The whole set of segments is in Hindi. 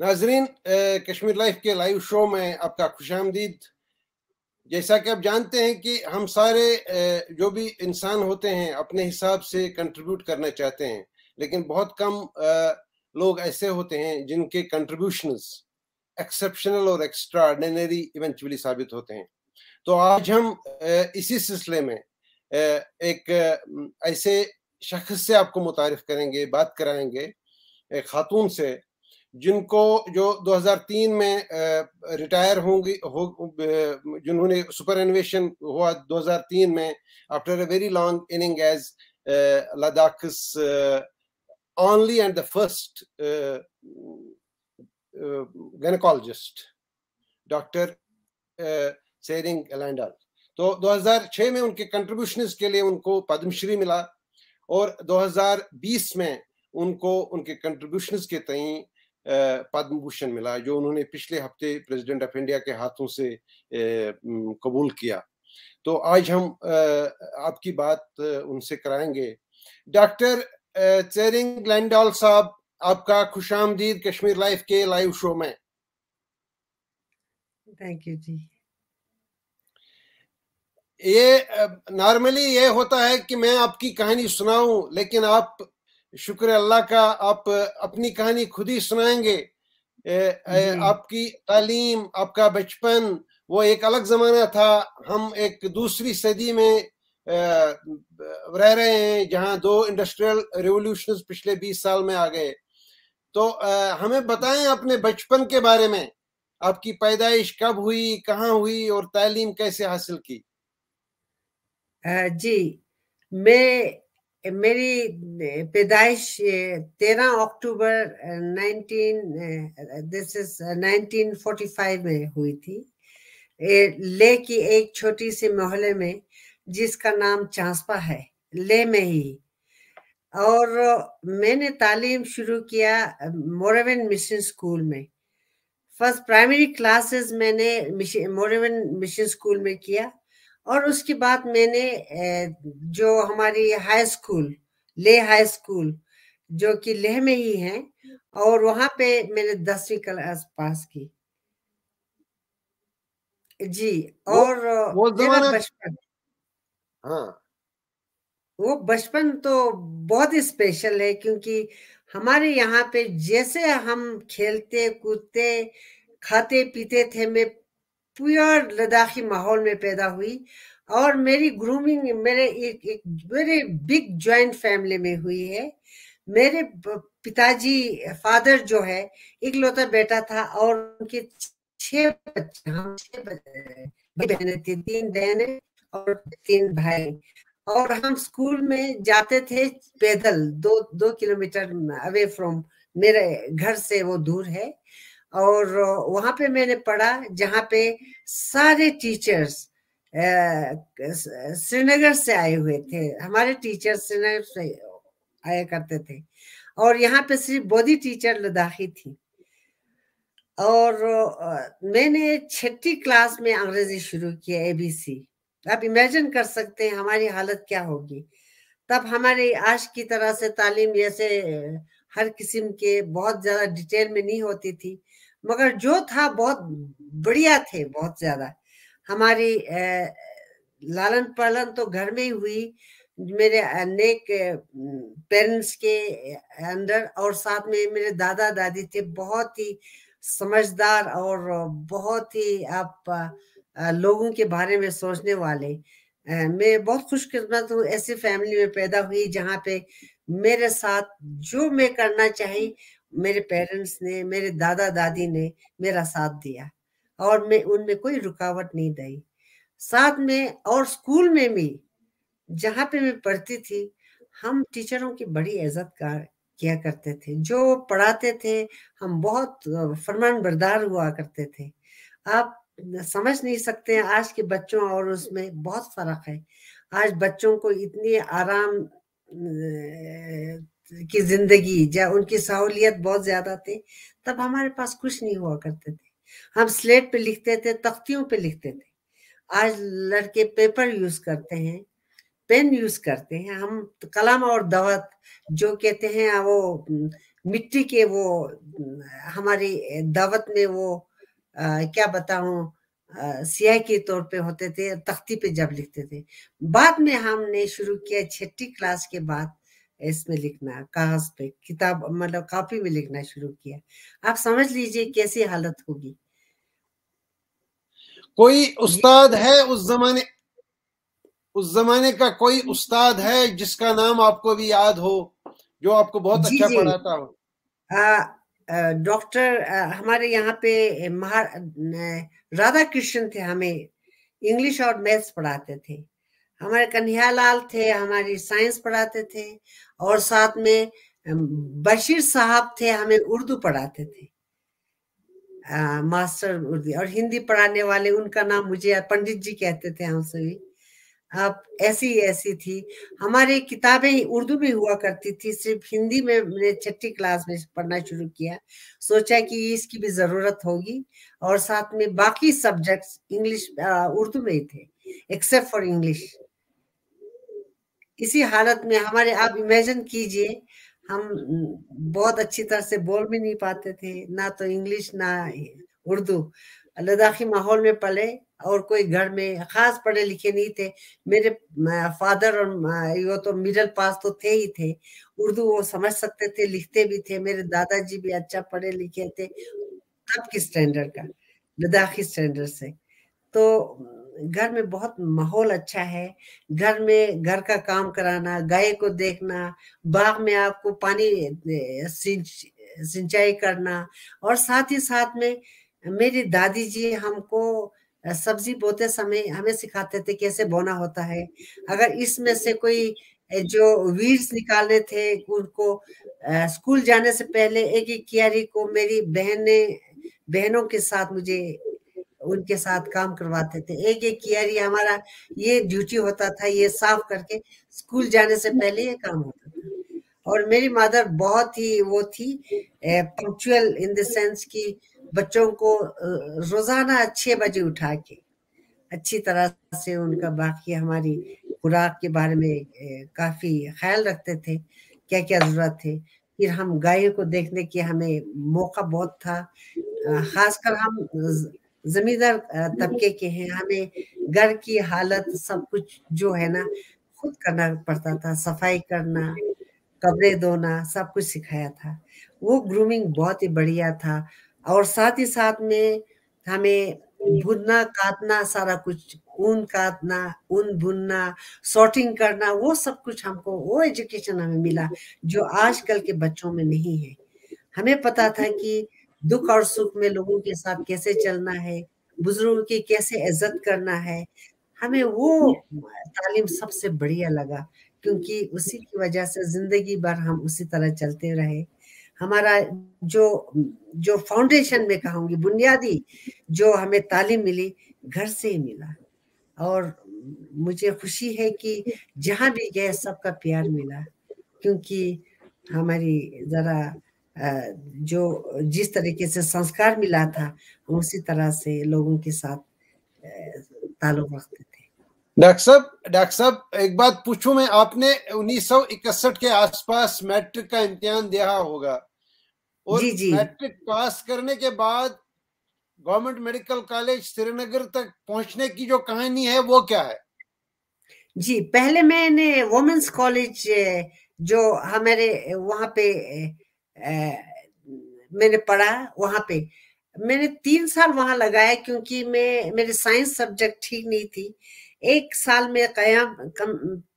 नाजरीन कश्मीर लाइफ के लाइव शो में आपका खुश आमदीद जैसा कि आप जानते हैं कि हम सारे जो भी इंसान होते हैं अपने हिसाब से कंट्रीब्यूट करना चाहते हैं लेकिन बहुत कम लोग ऐसे होते हैं जिनके कंट्रीब्यूशन एक्सेप्शनल और एक्स्ट्रा इवेंचुअली साबित होते हैं तो आज हम इसी सिलसिले में एक ऐसे शख्स से आपको मुतारफ करेंगे बात कराएंगे एक खातून से जिनको जो 2003 में रिटायर होंगी हो जिन्होंने सुपर एनवेशन हुआ 2003 में after a very long inning as Ladakh only and the first gynaecologist doctor Tsering Landol तो 2006 में उनके कंट्रीब्यूशन के लिए उनको पद्मश्री मिला और 2020 में उनको उनके कंट्रीब्यूशन के तई पद्म भूषण मिला जो उन्होंने पिछले हफ्ते प्रेसिडेंट ऑफ इंडिया के हाथों से कबूल किया तो आज हम आपकी बात उनसे कराएंगे डॉक्टर चेरिंग लैंडॉल साहब आपका खुश कश्मीर लाइफ के लाइव शो में थैंक यू जी ये नॉर्मली ये होता है कि मैं आपकी कहानी सुनाऊं लेकिन आप शुक्र अल्लाह का आप अपनी कहानी खुद ही सुनाएंगे आपकी तालीम आपका बचपन वो एक अलग जमाना था हम एक दूसरी सदी में रह रहे हैं जहाँ दो इंडस्ट्रियल रेवोल्यूशन पिछले बीस साल में आ गए तो हमें बताएं अपने बचपन के बारे में आपकी पैदाइश कब हुई कहाँ हुई और तालीम कैसे हासिल की जी मैं मेरी पैदाइश तेरह अक्टूबर दिस इज 1945 में हुई थी ले की एक छोटी सी मोहल्ले में जिसका नाम चांसपा है ले में ही और मैंने तालीम शुरू किया मोरेवन मिशन स्कूल में फर्स्ट प्राइमरी क्लासेस मैंने मोरवन मिशन स्कूल में किया और उसके बाद मैंने जो हमारी high school Leh high school जो कि लेह में ही है और वहां पे मैंने दसवीं क्लास पास की जी और वो, वो बचपन हाँ वो बचपन तो बहुत ही स्पेशल है क्योंकि हमारे यहाँ पे जैसे हम खेलते कूदते खाते पीते थे मैं प्योर लद्दाखी माहौल में पैदा हुई और मेरी ग्रूमिंग मेरे एक एक मेरे बिग ज्वाइंट फैमिली में हुई है मेरे पिताजी फादर जो है एक लौता बेटा था और उनके छह बच्चे हम छह थी तीन बहने और तीन भाई और हम स्कूल में जाते थे पैदल दो दो किलोमीटर अवे फ्रॉम मेरे घर से वो दूर है और वहां पे मैंने पढ़ा जहाँ पे सारे टीचर्स श्रीनगर से आए हुए थे हमारे टीचर्स श्रीनगर से आया करते थे और यहाँ पे सिर्फ बोधी टीचर लद्दाखी थी और मैंने छठी क्लास में अंग्रेजी शुरू किया एबीसी आप इमेजिन कर सकते हैं हमारी हालत क्या होगी तब हमारे आज की तरह से तालीम जैसे हर किस्म के बहुत ज्यादा डिटेल में नहीं होती थी मगर जो था बहुत बढ़िया थे बहुत ज्यादा हमारी लालन पालन तो घर में ही हुई मेरे अनेक पेरेंट्स के अंदर और साथ में मेरे दादा दादी थे बहुत ही समझदार और बहुत ही आप लोगों के बारे में सोचने वाले मैं बहुत खुशकिस्मत हूँ ऐसी फैमिली में पैदा हुई जहाँ पे मेरे साथ जो मैं करना चाहिए मेरे पेरेंट्स ने मेरे दादा दादी ने मेरा साथ दिया और मैं उनमें कोई रुकावट नहीं दई साथ में और स्कूल में भी जहाँ पे मैं पढ़ती थी हम टीचरों की बड़ी इज्जत कर किया करते थे जो पढ़ाते थे हम बहुत फरमान बरदार हुआ करते थे आप समझ नहीं सकते हैं आज के बच्चों और उसमें बहुत फर्क है आज बच्चों को इतनी आराम की जिंदगी या उनकी सहूलियत बहुत ज्यादा थी तब हमारे पास कुछ नहीं हुआ करते थे हम स्लेट पे लिखते थे तख्तियों पे लिखते थे आज लड़के पेपर यूज करते हैं पेन यूज करते हैं हम कलम और दवत जो कहते हैं वो मिट्टी के वो हमारी दावत में वो आ, क्या बताऊं सियाह के तौर पे होते थे तख्ती पे जब लिखते थे बाद में हमने शुरू किया छठी क्लास के बाद इसमें लिखना कागज पे किताब मतलब कॉपी में लिखना शुरू किया आप समझ लीजिए कैसी हालत होगी कोई उस्ताद है उस जमाने उस जमाने का कोई उस्ताद है जिसका नाम आपको भी याद हो जो आपको बहुत जी, अच्छा जी, पढ़ाता हो डॉक्टर हमारे यहाँ पे महा राधा कृष्ण थे हमें इंग्लिश और मैथ्स पढ़ाते थे हमारे कन्हैया लाल थे हमारी साइंस पढ़ाते थे और साथ में बशीर साहब थे हमें उर्दू पढ़ाते थे आ, मास्टर उर्दू और हिंदी पढ़ाने वाले उनका नाम मुझे पंडित जी कहते थे हम सभी अब ऐसी ऐसी थी हमारी किताबें उर्दू में हुआ करती थी सिर्फ हिंदी में मैंने छठी क्लास में पढ़ना शुरू किया सोचा कि इसकी भी जरूरत होगी और साथ में बाकी सब्जेक्ट्स इंग्लिश उर्दू में ही थे एक्सेप्ट फॉर इंग्लिश इसी हालत में हमारे आप इमेजिन कीजिए हम बहुत अच्छी तरह से बोल भी नहीं पाते थे ना तो इंग्लिश ना उर्दू लद्दाखी माहौल में पले और कोई घर में खास पढ़े लिखे नहीं थे मेरे फादर और यो तो मिडिल पास तो थे ही थे उर्दू वो समझ सकते थे लिखते भी थे मेरे दादाजी भी अच्छा पढ़े लिखे थे तब की स्टैंडर्ड का लद्दाखी स्टैंडर्ड से तो घर में बहुत माहौल अच्छा है घर में घर का काम कराना गाय को देखना बाग में आपको पानी सिंचाई करना और साथ ही साथ में मेरी दादी जी हमको सब्जी बोते समय हमें सिखाते थे कैसे बोना होता है अगर इसमें से कोई जो वीड्स निकालने थे उनको स्कूल जाने से पहले एक एक क्यारी को मेरी बहने बहनों के साथ मुझे उनके साथ काम करवाते थे एक एक कियारी हमारा ये ड्यूटी होता था ये साफ करके स्कूल जाने से पहले ये काम होता था और मेरी मदर बहुत ही वो थी पंक्चुअल इन द सेंस कि बच्चों को रोजाना छः बजे उठा के अच्छी तरह से उनका बाकी हमारी खुराक के बारे में काफ़ी ख्याल रखते थे क्या क्या ज़रूरत थी फिर हम गायों को देखने के हमें मौका बहुत था खासकर हम जमींदार तबके के हैं हमें घर की हालत सब कुछ जो है ना खुद करना पड़ता था सफाई करना कपड़े धोना सब कुछ सिखाया था वो ग्रूमिंग बहुत ही बढ़िया था और साथ ही साथ में हमें भुनना काटना सारा कुछ ऊन काटना ऊन भुनना सॉर्टिंग करना वो सब कुछ हमको वो एजुकेशन हमें मिला जो आजकल के बच्चों में नहीं है हमें पता था कि दुख और सुख में लोगों के साथ कैसे चलना है बुजुर्गों की कैसे इज्जत करना है हमें वो तालीम सबसे बढ़िया लगा क्योंकि उसी की वजह से जिंदगी भर हम उसी तरह चलते रहे हमारा जो जो फाउंडेशन में कहूंगी बुनियादी जो हमें तालीम मिली घर से ही मिला और मुझे खुशी है कि जहाँ भी गए सबका प्यार मिला क्योंकि हमारी ज़रा जो जिस तरीके से संस्कार मिला था उसी तरह से लोगों के साथ तालुक रखते थे डॉक्टर साहब डॉक्टर साहब एक बात पूछू मैं आपने 1961 के आसपास मैट्रिक का इम्तिहान दिया होगा और जी जी। मैट्रिक पास करने के बाद गवर्नमेंट मेडिकल कॉलेज श्रीनगर तक पहुंचने की जो कहानी है वो क्या है जी पहले मैंने वोमेन्स कॉलेज जो हमारे वहाँ पे मैंने पढ़ा वहां पे मैंने तीन साल वहां लगाया क्योंकि मैं मेरे साइंस सब्जेक्ट ठीक नहीं थी एक साल में कयाम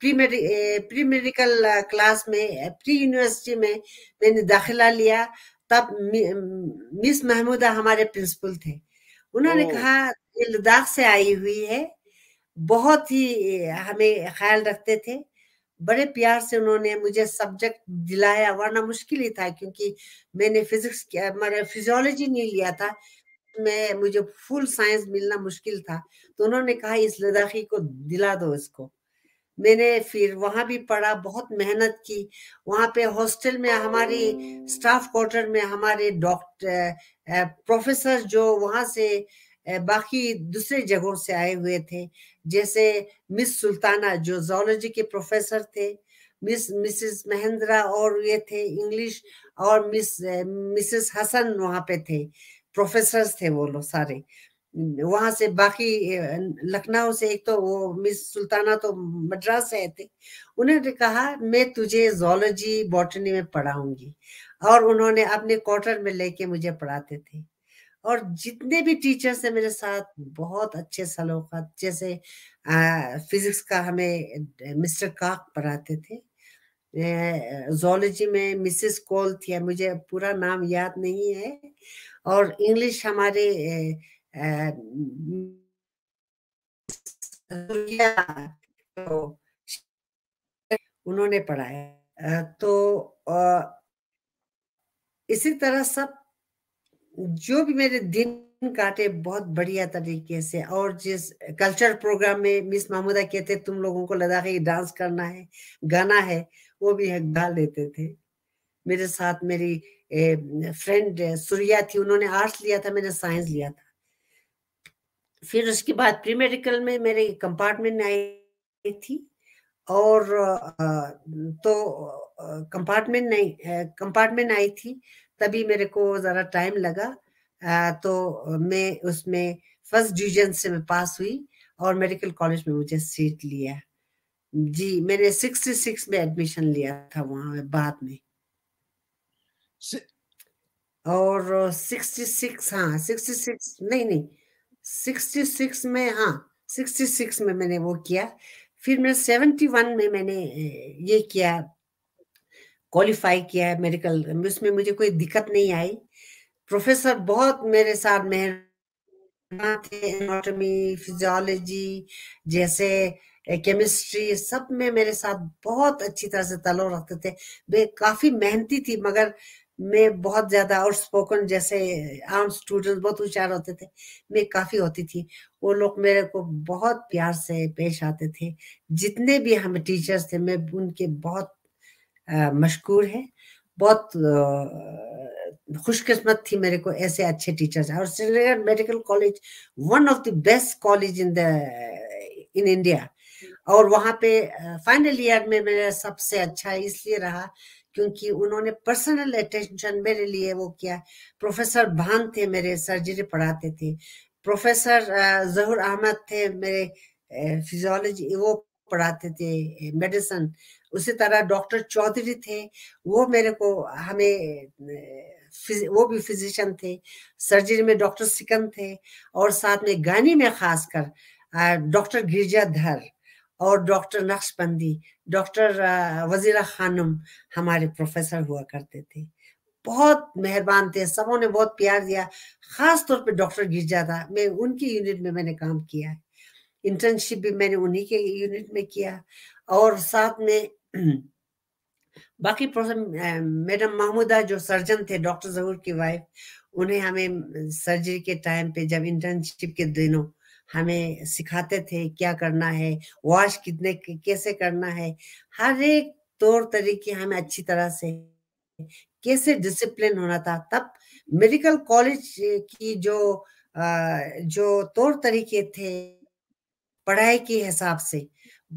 प्री मेडिकल क्लास में प्री यूनिवर्सिटी में मैंने दाखिला लिया तब मिस महमूदा हमारे प्रिंसिपल थे उन्होंने कहा ये लद्दाख से आई हुई है बहुत ही हमें ख्याल रखते थे बड़े प्यार से उन्होंने मुझे सब्जेक्ट दिलाया वरना मुश्किल ही था क्योंकि मैंने फिजिक्स मेरा फिजियोलॉजी नहीं लिया था मैं मुझे फुल साइंस मिलना मुश्किल था तो उन्होंने कहा इस लद्दाखी को दिला दो इसको मैंने फिर वहाँ भी पढ़ा बहुत मेहनत की वहाँ पे हॉस्टल में हमारी स्टाफ क्वार्टर में हमारे डॉक्टर प्रोफेसर जो वहाँ से बाकी दूसरे जगहों से आए हुए थे जैसे मिस सुल्ताना जो जोलॉजी के प्रोफेसर थे मिस मिसेस महेंद्रा और ये थे इंग्लिश और मिस मिसेस हसन वहाँ पे थे प्रोफेसर थे वो लोग सारे वहां से बाकी लखनऊ से एक तो वो मिस सुल्ताना तो मद्रास से थे उन्होंने कहा मैं तुझे जोलॉजी बॉटनी में पढ़ाऊंगी और उन्होंने अपने क्वार्टर में लेके मुझे पढ़ाते थे और जितने भी टीचर्स हैं मेरे साथ बहुत अच्छे सलोक जैसे फिजिक्स का हमें मिस्टर काक पढ़ाते थे जोलॉजी में मिसेस कॉल थी मुझे पूरा नाम याद नहीं है और इंग्लिश हमारे उन्होंने पढ़ाया तो इसी तरह सब जो भी मेरे दिन काटे बहुत बढ़िया तरीके से और जिस कल्चर प्रोग्राम में मिस महमूदा कहते तुम लोगों को लद्दाखी डांस करना है गाना है वो भी हक डाल देते थे मेरे साथ मेरी ए, फ्रेंड सूर्या थी उन्होंने आर्ट्स लिया था मैंने साइंस लिया था फिर उसके बाद प्री मेडिकल में मेरे कंपार्टमेंट में आई थी और तो कंपार्टमेंट नहीं कंपार्टमेंट आई थी तभी मेरे को ज़रा टाइम लगा तो मैं उसमें फर्स्ट डिवीजन से मैं पास हुई और मेडिकल कॉलेज में मुझे सीट लिया जी मैंने 66 में एडमिशन लिया था वहाँ बाद में और 66 हाँ 66 नहीं नहीं 66 में हाँ 66 में मैंने वो किया फिर मैं 71 में मैंने ये किया क्वालिफाई किया है मेडिकल उसमें मुझे कोई दिक्कत नहीं आई प्रोफेसर बहुत मेरे साथ मेहर थे एनाटॉमी फिजियोलॉजी जैसे केमिस्ट्री सब में मेरे साथ बहुत अच्छी तरह से तलो रखते थे वे काफी मेहनती थी मगर मैं बहुत ज्यादा और स्पोकन जैसे आम स्टूडेंट बहुत होशियार होते थे मैं काफी होती थी वो लोग मेरे को बहुत प्यार से पेश आते थे जितने भी हम टीचर्स थे मैं उनके बहुत मशहूर है बहुत खुशकिस्मत थी मेरे को ऐसे अच्छे टीचर्स और Srinagar medical college one of the best college in the in India और वहाँ पे फाइनल ईयर में मेरा सबसे अच्छा इसलिए रहा क्योंकि उन्होंने पर्सनल अटेंशन मेरे लिए वो किया प्रोफेसर भान थे मेरे सर्जरी पढ़ाते थे प्रोफेसर जहूर अहमद थे मेरे फिजियोलॉजी वो पढ़ाते थे मेडिसन उसी तरह डॉक्टर चौधरी थे वो मेरे को हमें वो भी फिजिशियन थे सर्जरी में डॉक्टर सिकंद थे और साथ में गाने में खासकर डॉक्टर गिरजाधर और डॉक्टर नक्शबंदी डॉक्टर वजीरा खानम हमारे प्रोफेसर हुआ करते थे बहुत मेहरबान थे सबों ने बहुत प्यार दिया खास तौर पे डॉक्टर गिरजा था मैं उनकी यूनिट में मैंने काम किया इंटर्नशिप भी मैंने उन्हीं के यूनिट में किया और साथ में बाकी प्रोफेसर मैडम महमूदा जो सर्जन थे डॉक्टर जहूर की वाइफ उन्हें हमें सर्जरी के टाइम पे जब इंटर्नशिप के दिनों हमें सिखाते थे क्या करना है वॉश कितने कैसे करना है हर एक तौर तरीके हमें अच्छी तरह से कैसे डिसिप्लिन होना था तब मेडिकल कॉलेज की जो जो तौर तरीके थे पढ़ाई के हिसाब से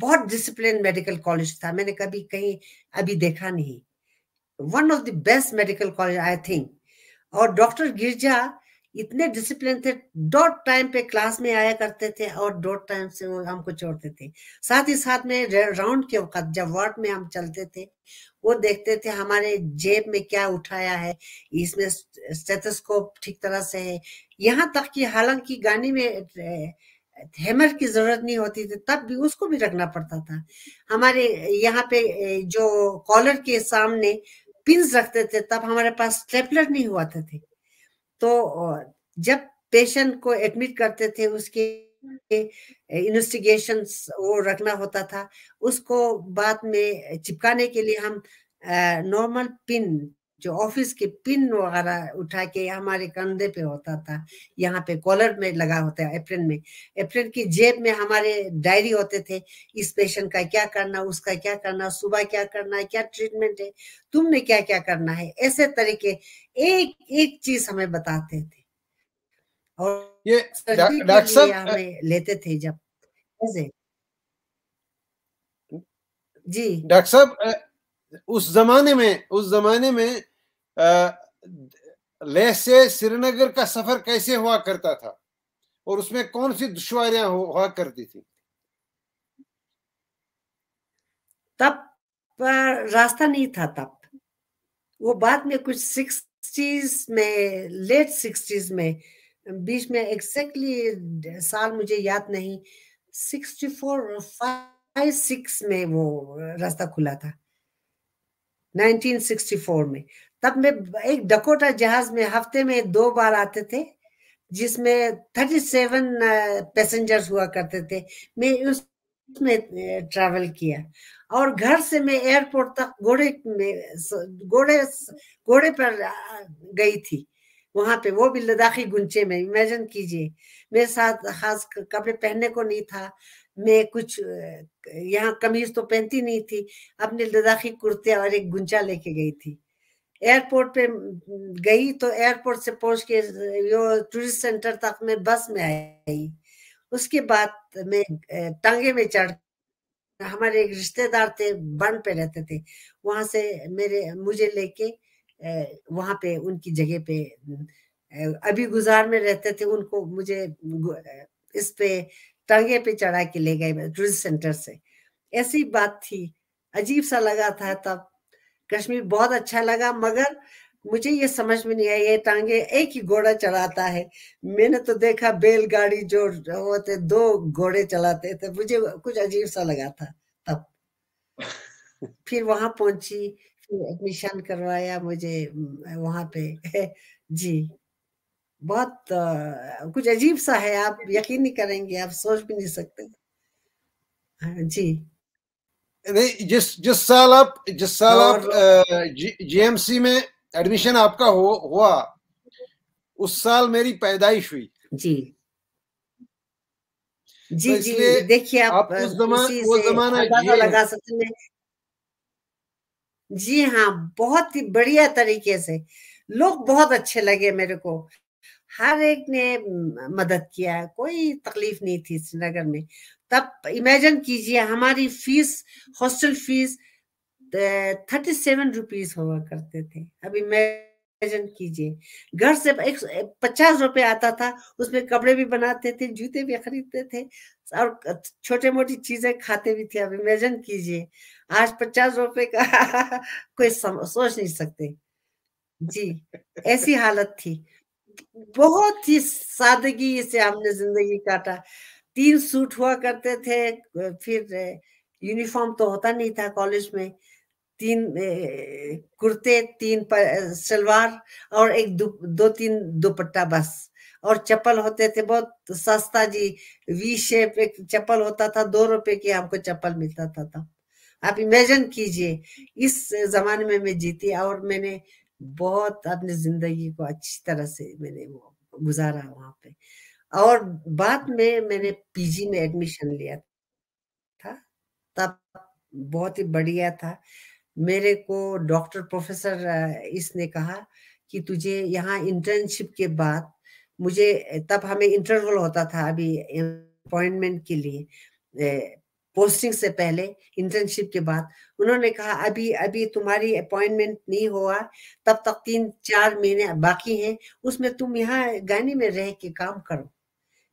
बहुत डिसिप्लिन मेडिकल कॉलेज था मैंने कभी कहीं अभी देखा नहीं one of the best medical college I think और डॉक्टर गिरजा इतने डिसिप्लिन थे डॉट टाइम पे क्लास में आया करते थे और डॉट टाइम से वो हमको छोड़ते थे साथ ही साथ में राउंड के वक्त जब वार्ड में हम चलते थे वो देखते थे हमारे जेब में क्या उठाया है इसमें स्टेथोस्कोप ठीक तरह से है यहाँ तक कि हालांकि गाने में हैमर की जरूरत नहीं होती थी तब भी उसको भी रखना पड़ता था हमारे यहाँ पे जो कॉलर के सामने पिंस रखते थे तब हमारे पास स्टेपलर नहीं हुआ था थे तो जब पेशेंट को एडमिट करते थे उसके इन्वेस्टिगेशन वो रखना होता था उसको बाद में चिपकाने के लिए हम नॉर्मल पिन जो ऑफिस के पिन वगैरह उठा के हमारे कंधे पे होता था यहाँ पे कॉलर में लगा होता है अप्रैल में अप्रैल की जेब में हमारे डायरी होते थे इस पेशेंट का क्या करना उसका क्या करना सुबह क्या करना है क्या ट्रीटमेंट है तुमने क्या क्या करना है ऐसे तरीके एक एक चीज हमें बताते थे और ये डॉक्टर हमें लेते थे जब जी डॉक्टर साहब उस जमाने में उस जमाने में लेह से श्रीनगर का सफर कैसे हुआ करता था और उसमें कौन सी दुश्वारियां हुआ करती थी तब रास्ता नहीं था तब वो बाद में कुछ सिक्सटीज में लेट सिक्सटीज में बीच में एक्सैक्टली साल मुझे याद नहीं सिक्सटी फोर फाइव सिक्स में वो रास्ता खुला था 1964 में तब मैं एक डकोटा जहाज में हफ्ते में दो बार आते थे जिसमें थर्टी सेवन पैसेंजर्स हुआ करते थे मैं उसमें ट्रैवल किया और घर से मैं एयरपोर्ट तक घोड़े में घोड़े घोड़े पर गई थी वहां पे वो भी लद्दाखी गुंचे में इमेजिन कीजिए मेरे साथ खास कपड़े पहनने को नहीं था मैं कुछ यहाँ कमीज तो पहनती नहीं थी अपने लद्दाखी कुर्ते और एक गुंचा लेके गई थी एयरपोर्ट पे गई तो एयरपोर्ट से पहुंच के यो टूरिस्ट सेंटर तक में बस में आई उसके बाद में टांगे में चढ़ हमारे एक रिश्तेदार थे बन पे रहते थे वहां से मेरे मुझे लेके वहां पे उनकी जगह पे अभी गुजार में रहते थे उनको मुझे इस पे टांगे पे चढ़ा के ले गए टूरिस्ट सेंटर से ऐसी बात थी अजीब सा लगा था तब कश्मीर बहुत अच्छा लगा मगर मुझे ये समझ में नहीं आया ये टांगे एक ही घोड़ा चलाता है मैंने तो देखा बैलगाड़ी जो होते दो घोड़े चलाते थे मुझे कुछ अजीब सा लगा था तब फिर वहां पहुंची फिर एडमिशन करवाया मुझे वहां पे जी बहुत कुछ अजीब सा है आप यकीन नहीं करेंगे आप सोच भी नहीं सकते हाँ, जी नहीं जिस जिस साल आप जिस साल आप जीएमसी में एडमिशन आपका हो हुआ उस साल मेरी पैदाइश हुई जी जी तो जी देखिए आप, आप उस जमान, वो जमाना तो लगा सकते हैं जी हाँ बहुत ही बढ़िया तरीके से लोग बहुत अच्छे लगे मेरे को हर एक ने मदद किया कोई तकलीफ नहीं थी श्रीनगर में तब इमेजिन कीजिए हमारी fees hostel fees thirty seven rupees हुआ करते थे अब इमेजिन कीजिए घर से एक पचास रुपये आता था उसमें कपड़े भी बनाते थे जूते भी खरीदते थे और छोटे मोटी चीजें खाते भी थे अब इमेजिन कीजिए आज पचास रुपए का कोई सोच नहीं सकते जी ऐसी हालत थी बहुत ही सादगी से हमने जिंदगी काटा तीन सूट हुआ करते थे फिर यूनिफॉर्म तो होता नहीं था कॉलेज में तीन कुर्ते तीन सलवार और एक दो, दो तीन दुपट्टा बस और चप्पल होते थे बहुत सस्ता जी वी शेप एक चप्पल होता था दो रुपए की हमको चप्पल मिलता था तब आप इमेजिन कीजिए इस जमाने में मैं जीती और मैंने बहुत अपनी जिंदगी को अच्छी तरह से मैंने वो गुजारा वहां पे और बाद में मैंने पीजी में एडमिशन लिया था तब बहुत ही बढ़िया था मेरे को डॉक्टर प्रोफेसर इसने कहा कि तुझे यहाँ इंटर्नशिप के बाद मुझे तब हमें इंटरवल होता था अभी अपॉइंटमेंट के लिए पोस्टिंग से पहले इंटर्नशिप के बाद उन्होंने कहा अभी अभी तुम्हारी अपॉइंटमेंट नहीं हुआ तब तक तीन चार महीने बाकी हैं उसमें तुम यहाँ गाने में रह के काम करो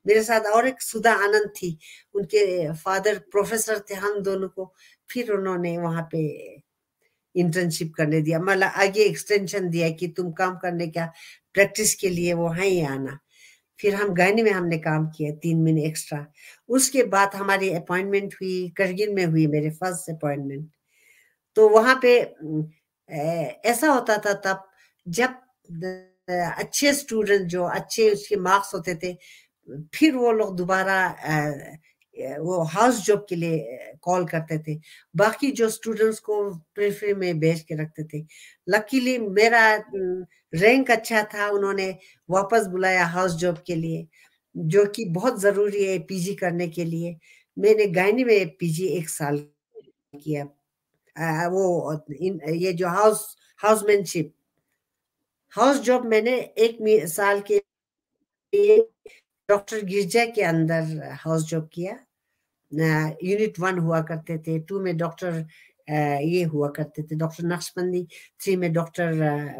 मेरे साथ और एक सुधा आनंद थी उनके फादर प्रोफेसर थे हम दोनों को फिर उन्होंने वहां पे इंटर्नशिप करने दिया मतलब आगे एक्सटेंशन दिया कि तुम काम करने क्या प्रैक्टिस के लिए है ही आना फिर हम गायनी में हमने काम किया तीन महीने एक्स्ट्रा उसके बाद हमारी अपॉइंटमेंट हुई करगिन में हुई मेरे फर्स्ट अपॉइंटमेंट तो वहां पे ऐसा होता था तब जब अच्छे स्टूडेंट जो अच्छे उसके मार्क्स होते थे फिर वो लोग दोबारा वो हाउस जॉब के लिए कॉल करते थे बाकी जो स्टूडेंट्स को प्रेफरी में भेज के रखते थे लकीली मेरा रैंक अच्छा था उन्होंने वापस बुलाया हाउस जॉब के लिए जो कि बहुत ज़रूरी है पीजी करने के लिए मैंने गायनी में पीजी एक साल किया वो इन, ये जो हाउस हाउसमैनशिप हाउस जॉब मैंने एक साल के लिए डॉक्टर गिरजा के अंदर हाउस जॉब किया यूनिट वन हुआ करते थे टू में डॉक्टर ये हुआ करते थे डॉक्टर नक्शबंदी थ्री में डॉक्टर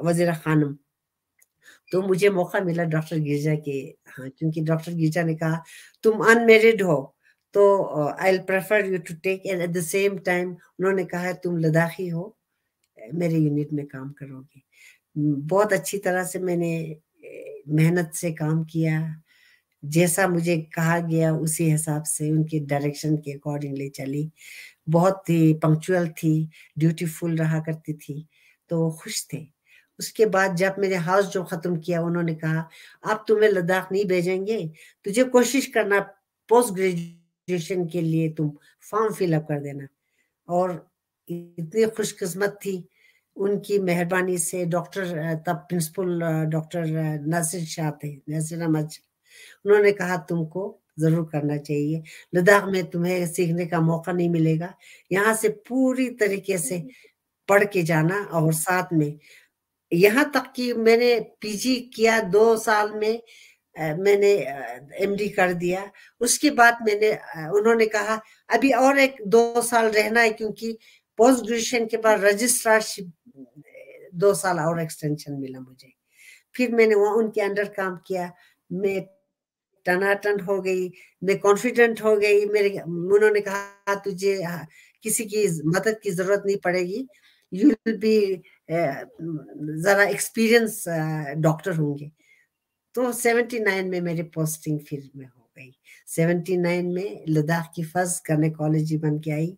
वजीरा खानम तो मुझे मौका मिला डॉक्टर गिरजा के हाँ क्योंकि डॉक्टर गिरजा ने कहा तुम अनमेरिड हो तो I prefer you to take and at the same time उन्होंने कहा तुम लद्दाखी हो मेरे यूनिट में काम करोगे बहुत अच्छी तरह से मैंने मेहनत से काम किया जैसा मुझे कहा गया उसी हिसाब से उनके डायरेक्शन के अकॉर्डिंगली चली बहुत ही पंक्चुअल थी ड्यूटीफुल रहा करती थी तो खुश थे उसके बाद जब मेरे हाउस जो ख़त्म किया उन्होंने कहा आप तुम्हें लद्दाख नहीं भेजेंगे तुझे कोशिश करना पोस्ट ग्रेजुएशन के लिए तुम फॉर्म फिलअप कर देना और इतनी खुशकिस्मत थी उनकी मेहरबानी से डॉक्टर तब प्रिंसिपल डॉक्टर नासिर शाह थे नासिर अहमद उन्होंने कहा तुमको जरूर करना चाहिए लद्दाख में तुम्हें सीखने का मौका नहीं मिलेगा यहाँ से पूरी तरीके से हम्म। पढ़ के जाना और साथ में यहाँ तक कि मैंने पीजी किया दो साल में मैंने एमडी कर दिया उसके बाद मैंने उन्होंने कहा अभी और एक दो साल रहना है क्योंकि पोस्ट ग्रेजुएशन के बाद रजिस्ट्रार दो साल और एक्सटेंशन मिला मुझे फिर मैंने वहाँ उनके अंडर काम किया मैं टनाटन हो गई मैं कॉन्फिडेंट हो गई मेरे उन्होंने कहा तुझे किसी की मदद की जरूरत नहीं पड़ेगी यू विल बी जरा एक्सपीरियंस डॉक्टर होंगे तो 79 में मेरी पोस्टिंग फिर में हो गई 79 में लद्दाख की फर्स्ट कॉलेज बन के आई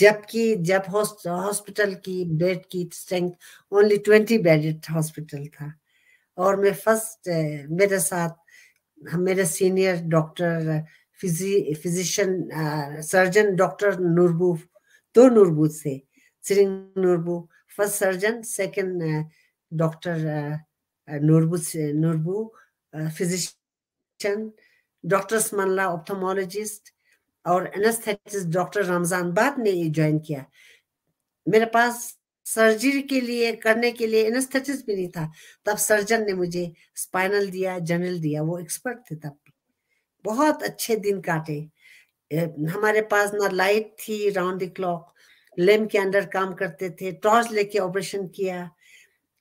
जबकि जब हॉस्पिटल की बेड की स्ट्रेंथ ओनली 20 बेड हॉस्पिटल था और मैं फर्स्ट मेरे साथ मेरे सीनियर डॉक्टर फिजी फिजिशियन सर्जन डॉक्टर नूरबू दो नूरबू से Shri Norbu first surgeon second doctor Norbu Norbu physician doctor Manla ophthalmologist और एनेस्थेटिस्ट डॉक्टर रमजान बाद ने ज्वाइन किया मेरे पास सर्जरी के लिए करने के लिए एनेस्थेटिस भी नहीं था तब सर्जन ने मुझे स्पाइनल दिया जनरल दिया वो एक्सपर्ट थे तब बहुत अच्छे दिन काटे हमारे पास ना लाइट थी राउंड द क्लॉक लेम के अंडर काम करते थे टॉर्च लेके ऑपरेशन किया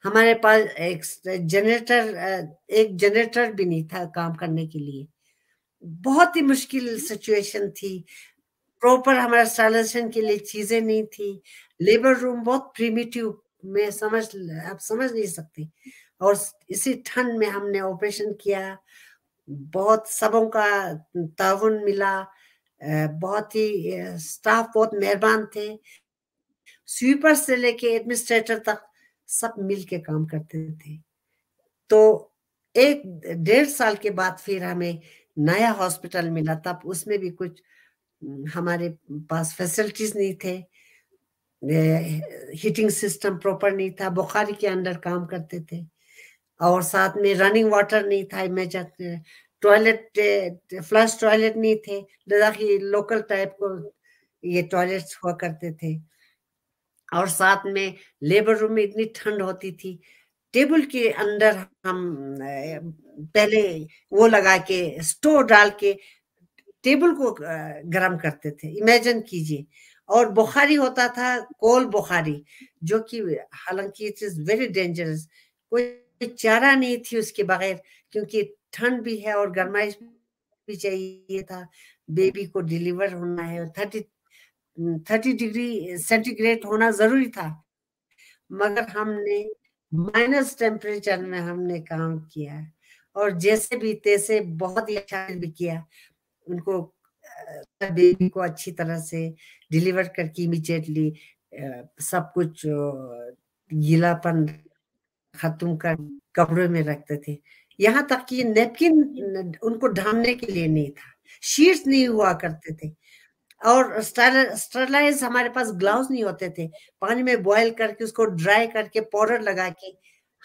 हमारे पास एक जनरेटर एक जनरेटर भी नहीं था काम करने के लिए बहुत ही मुश्किल सिचुएशन थी प्रॉपर हमारा सैलेशन के लिए चीजें नहीं थी लेबर रूम बहुत प्रिमिटिव में समझ आप समझ नहीं सकते और इसी ठंड में हमने ऑपरेशन किया बहुत सबों का ताउन मिला बहुत ही स्टाफ बहुत मेहरबान थे स्वीपर से लेके एडमिनिस्ट्रेटर तक सब मिल के काम करते थे तो एक डेढ़ साल के बाद फिर हमें नया हॉस्पिटल मिला तब उसमें भी कुछ हमारे पास फैसिलिटीज नहीं थे हीटिंग सिस्टम प्रॉपर नहीं था बुखारी के अंदर काम करते थे और साथ में रनिंग वाटर नहीं था इमेजन टॉयलेट फ्लश टॉयलेट नहीं थे लद्दाखी लोकल टाइप को ये टॉयलेट हुआ करते थे और साथ में लेबर रूम में इतनी ठंड होती थी टेबल के अंदर हम eh, पहले वो लगा के स्टोव डाल के टेबल को गर्म करते थे इमेजिन कीजिए और बुखारी होता था कोल बुखारी जो कि हालांकि इट इज वेरी डेंजरस कोई चारा नहीं थी उसके बगैर क्योंकि ठंड भी है और गर्माइश भी चाहिए था बेबी को डिलीवर होना है थर्टी थर्टी डिग्री सेंटीग्रेड होना जरूरी था मगर हमने माइनस टेम्परेचर में हमने काम किया और जैसे भी तैसे बहुत ही अच्छा भी किया उनको बेबी को अच्छी तरह से डिलीवर करके इमिजिएटली सब कुछ गीलापन खत्म कर कपड़ों में रखते थे यहाँ तक कि नेपकिन उनको ढामने के लिए नहीं था शीट्स नहीं हुआ करते थे और स्टरलाइज हमारे पास ग्लाउस नहीं होते थे पानी में बॉयल करके उसको ड्राई करके पाउडर लगा के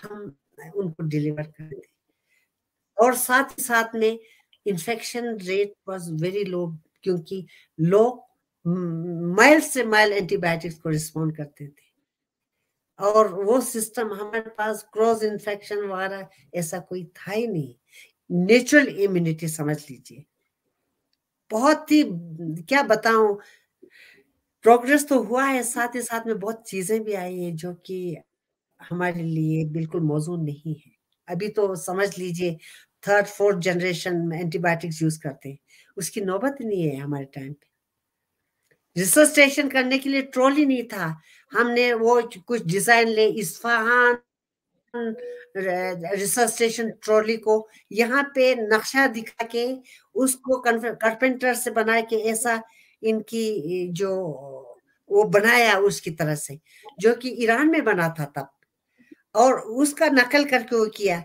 हम उनको डिलीवर करते और साथ ही साथ में infection rate was very low क्योंकि लोग माइल से माइल एंटीबायोटिक्स को रिस्पॉन्ड करते थे और वो सिस्टम हमारे पास क्रॉस इन्फेक्शन वगैरह ऐसा कोई था ही नहीं नेचुरल इम्यूनिटी समझ लीजिए बहुत ही क्या बताऊं प्रोग्रेस तो हुआ है साथ ही साथ में बहुत चीजें भी आई है जो कि हमारे लिए बिल्कुल मौजूद नहीं है अभी तो समझ लीजिए थर्ड फोर्थ जनरेशन में एंटीबायोटिक्स यूज करते हैं उसकी नौबत नहीं है हमारे टाइम पे रिसर्चेशन करने के लिए ट्रोल ही नहीं था हमने वो कुछ डिजाइन ले इस्फाहान रिसर्च स्टेशन ट्रॉली को यहाँ पे नक्शा दिखा के उसको कारपेंटर से बना के ऐसा इनकी जो वो बनाया उसकी तरह से जो कि ईरान में बना था तब और उसका नकल करके वो किया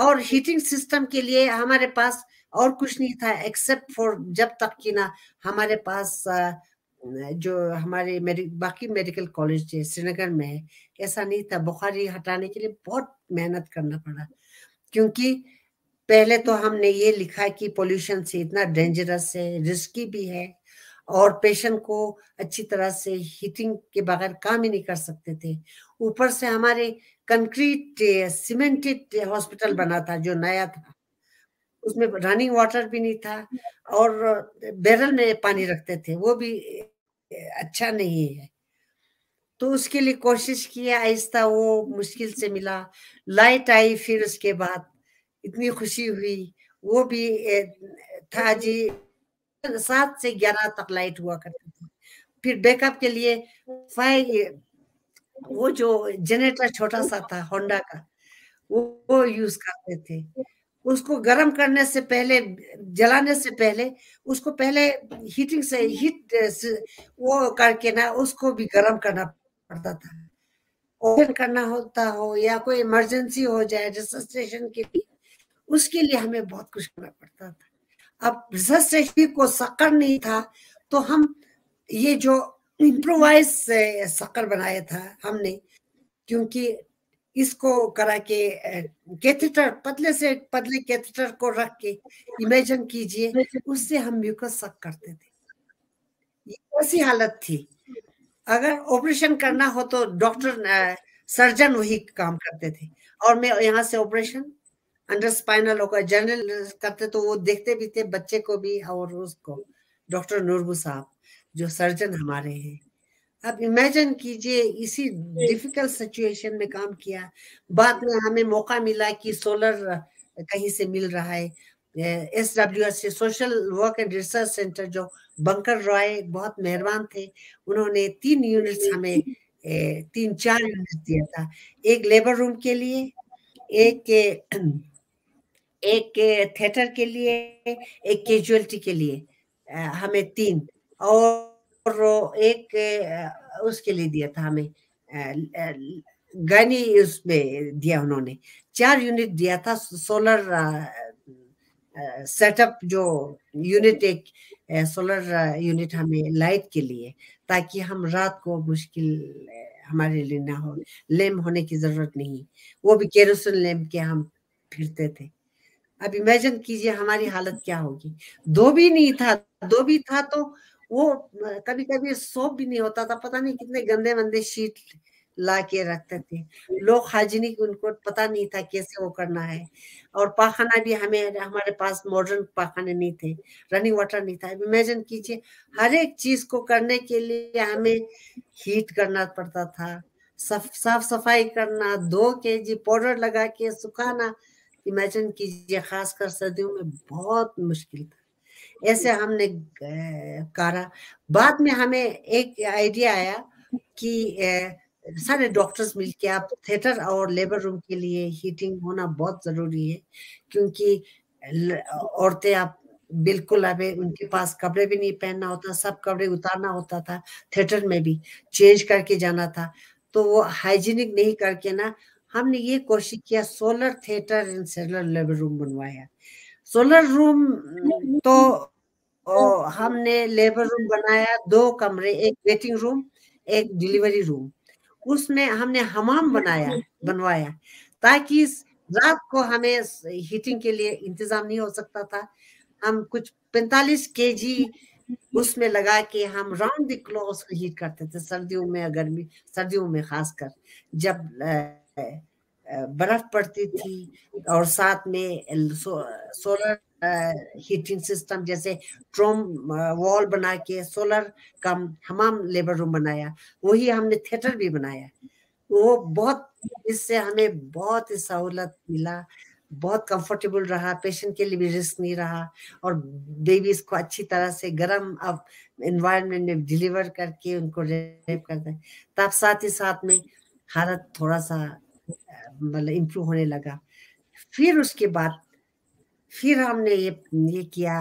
और हीटिंग सिस्टम के लिए हमारे पास और कुछ नहीं था एक्सेप्ट फॉर जब तक कि ना हमारे पास जो हमारे मेडि, बाकी मेडिकल कॉलेज थे श्रीनगर में ऐसा नहीं था बुखारी हटाने के लिए बहुत मेहनत करना पड़ा क्योंकि पहले तो हमने ये लिखा कि पोल्यूशन से इतना डेंजरस है रिस्की भी है और पेशेंट को अच्छी तरह से हीटिंग के बगैर काम ही नहीं कर सकते थे ऊपर से हमारे कंक्रीट सीमेंटेड हॉस्पिटल बना था जो नया था उसमें रनिंग वाटर भी नहीं था और बैरल eh, में पानी रखते थे वो भी eh, अच्छा नहीं है तो उसके लिए कोशिश किया आहिस्ता वो मुश्किल से मिला लाइट आई फिर उसके बाद इतनी खुशी हुई वो भी eh, था जी सात से ग्यारह तक लाइट हुआ करती थी फिर बैकअप के लिए फाइव वो जो जनरेटर छोटा सा था होंडा का वो, वो यूज करते थे उसको गर्म करने से पहले जलाने से पहले उसको पहले हीटिंग से हीट से वो करके ना उसको भी गर्म करना पड़ता था ओपन करना होता हो या कोई इमरजेंसी हो जाए रजिस्ट्रेशन के लिए उसके लिए हमें बहुत कुछ करना पड़ता था अब रिसर्च को सकर नहीं था तो हम ये जो इम्प्रोवाइज सकर बनाया था हमने क्योंकि इसको करा के कैथेटर पतले से पतले कैथेटर को रख के इमेजिन कीजिए उससे हम म्यूकस सक करते थे ऐसी हालत थी अगर ऑपरेशन करना हो तो डॉक्टर सर्जन वही काम करते थे और मैं यहाँ से ऑपरेशन अंडर स्पाइनल होकर जनरल करते तो वो देखते भी थे बच्चे को भी और उसको डॉक्टर नूरबू साहब जो सर्जन हमारे हैं अब इमेजिन कीजिए इसी डिफिकल्ट सिचुएशन में काम किया बाद में हमें मौका मिला कि सोलर कहीं से मिल रहा है S W S social work and research centre जो बंकर रॉय बहुत मेहरबान थे उन्होंने तीन यूनिट्स हमें तीन चार यूनिट दिया था एक लेबर रूम के लिए एक एक थिएटर के लिए एक कैजुअलिटी के लिए हमें तीन और एक उसके लिए दिया था हमें गनी उसमें दिया उन्होंने चार यूनिट दिया था सोलर सेटअप जो यूनिट एक सोलर यूनिट हमें लाइट के लिए ताकि हम रात को मुश्किल हमारे लिए ना हो लैम्प होने की जरूरत नहीं वो भी केरोसिन लैम्प के हम फिरते थे अब इमेजिन कीजिए हमारी हालत क्या होगी दो भी नहीं था दो भी था तो वो कभी कभी सोप भी नहीं होता था पता नहीं कितने गंदे मंदे शीट ला के रखते थे लोग हाइजीनिक उनको पता नहीं था कैसे वो करना है और पाखाना भी हमें हमारे पास मॉडर्न पाखाने नहीं थे रनिंग वाटर नहीं था इमेजिन कीजिए हर एक चीज को करने के लिए हमें हीट करना पड़ता था साफ सफाई करना धो के जी पाउडर लगा के सुखाना इमेजिन कीजिए खासकर सर्दियों में बहुत मुश्किल था ऐसे हमने कारा बाद में हमें एक आइडिया आया कि सारे डॉक्टर्स मिलके आप थिएटर और लेबर रूम के लिए हीटिंग होना बहुत ज़रूरी है क्योंकि औरतें आप बिल्कुल अभी उनके पास कपड़े भी नहीं पहनना होता सब कपड़े उतारना होता था थिएटर में भी चेंज करके जाना था तो वो हाइजीनिक नहीं करके ना हमने ये कोशिश किया solar theatre and solar labour room बनवाया सोलर रूम तो ओ, हमने लेबर रूम बनाया दो कमरे एक वेटिंग रूम एक डिलीवरी रूम उसमें हमने हमाम बनाया बनवाया ताकि रात को हमें हीटिंग के लिए इंतजाम नहीं हो सकता था हम कुछ पैंतालीस के जी उसमें लगा के हम राउंड द क्लॉक हीट करते थे सर्दियों में गर्मी सर्दियों में खासकर जब आ, बर्फ पड़ती थी और साथ में सो, सोलर हीटिंग सिस्टम जैसे ट्रोम वॉल बना के सोलर कम हमाम लेबर रूम बनाया वही हमने थिएटर भी बनाया वो बहुत इससे हमें बहुत ही सहूलत मिला बहुत कंफर्टेबल रहा पेशेंट के लिए भी रिस्क नहीं रहा और बेबीज को अच्छी तरह से गर्म अब इन्वायरमेंट में डिलीवर करके उनको रेप करते तब साथ ही साथ में हालत थोड़ा सा मतलब इम्प्रूव होने लगा फिर उसके बाद फिर हमने ये ये किया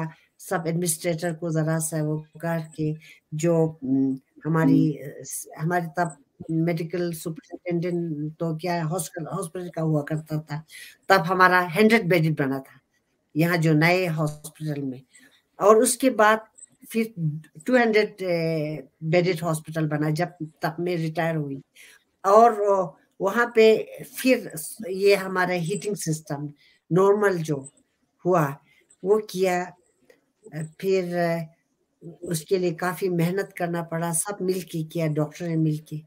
सब एडमिनिस्ट्रेटर को ज़रा सा वो करके जो हम्म, हमारी हम्म। हमारे तब मेडिकल सुपरिटेंडेंट तो क्या हॉस्पिटल हॉस्पिटल का हुआ करता था तब हमारा हंड्रेड बेडेड बना था यहाँ जो नए हॉस्पिटल में और उसके बाद फिर टू हंड्रेड बेडेड हॉस्पिटल बना जब तब मैं रिटायर हुई और वहाँ पे फिर ये हमारा हीटिंग सिस्टम नॉर्मल जो हुआ वो किया फिर उसके लिए काफ़ी मेहनत करना पड़ा सब मिल के किया डॉक्टर ने मिल के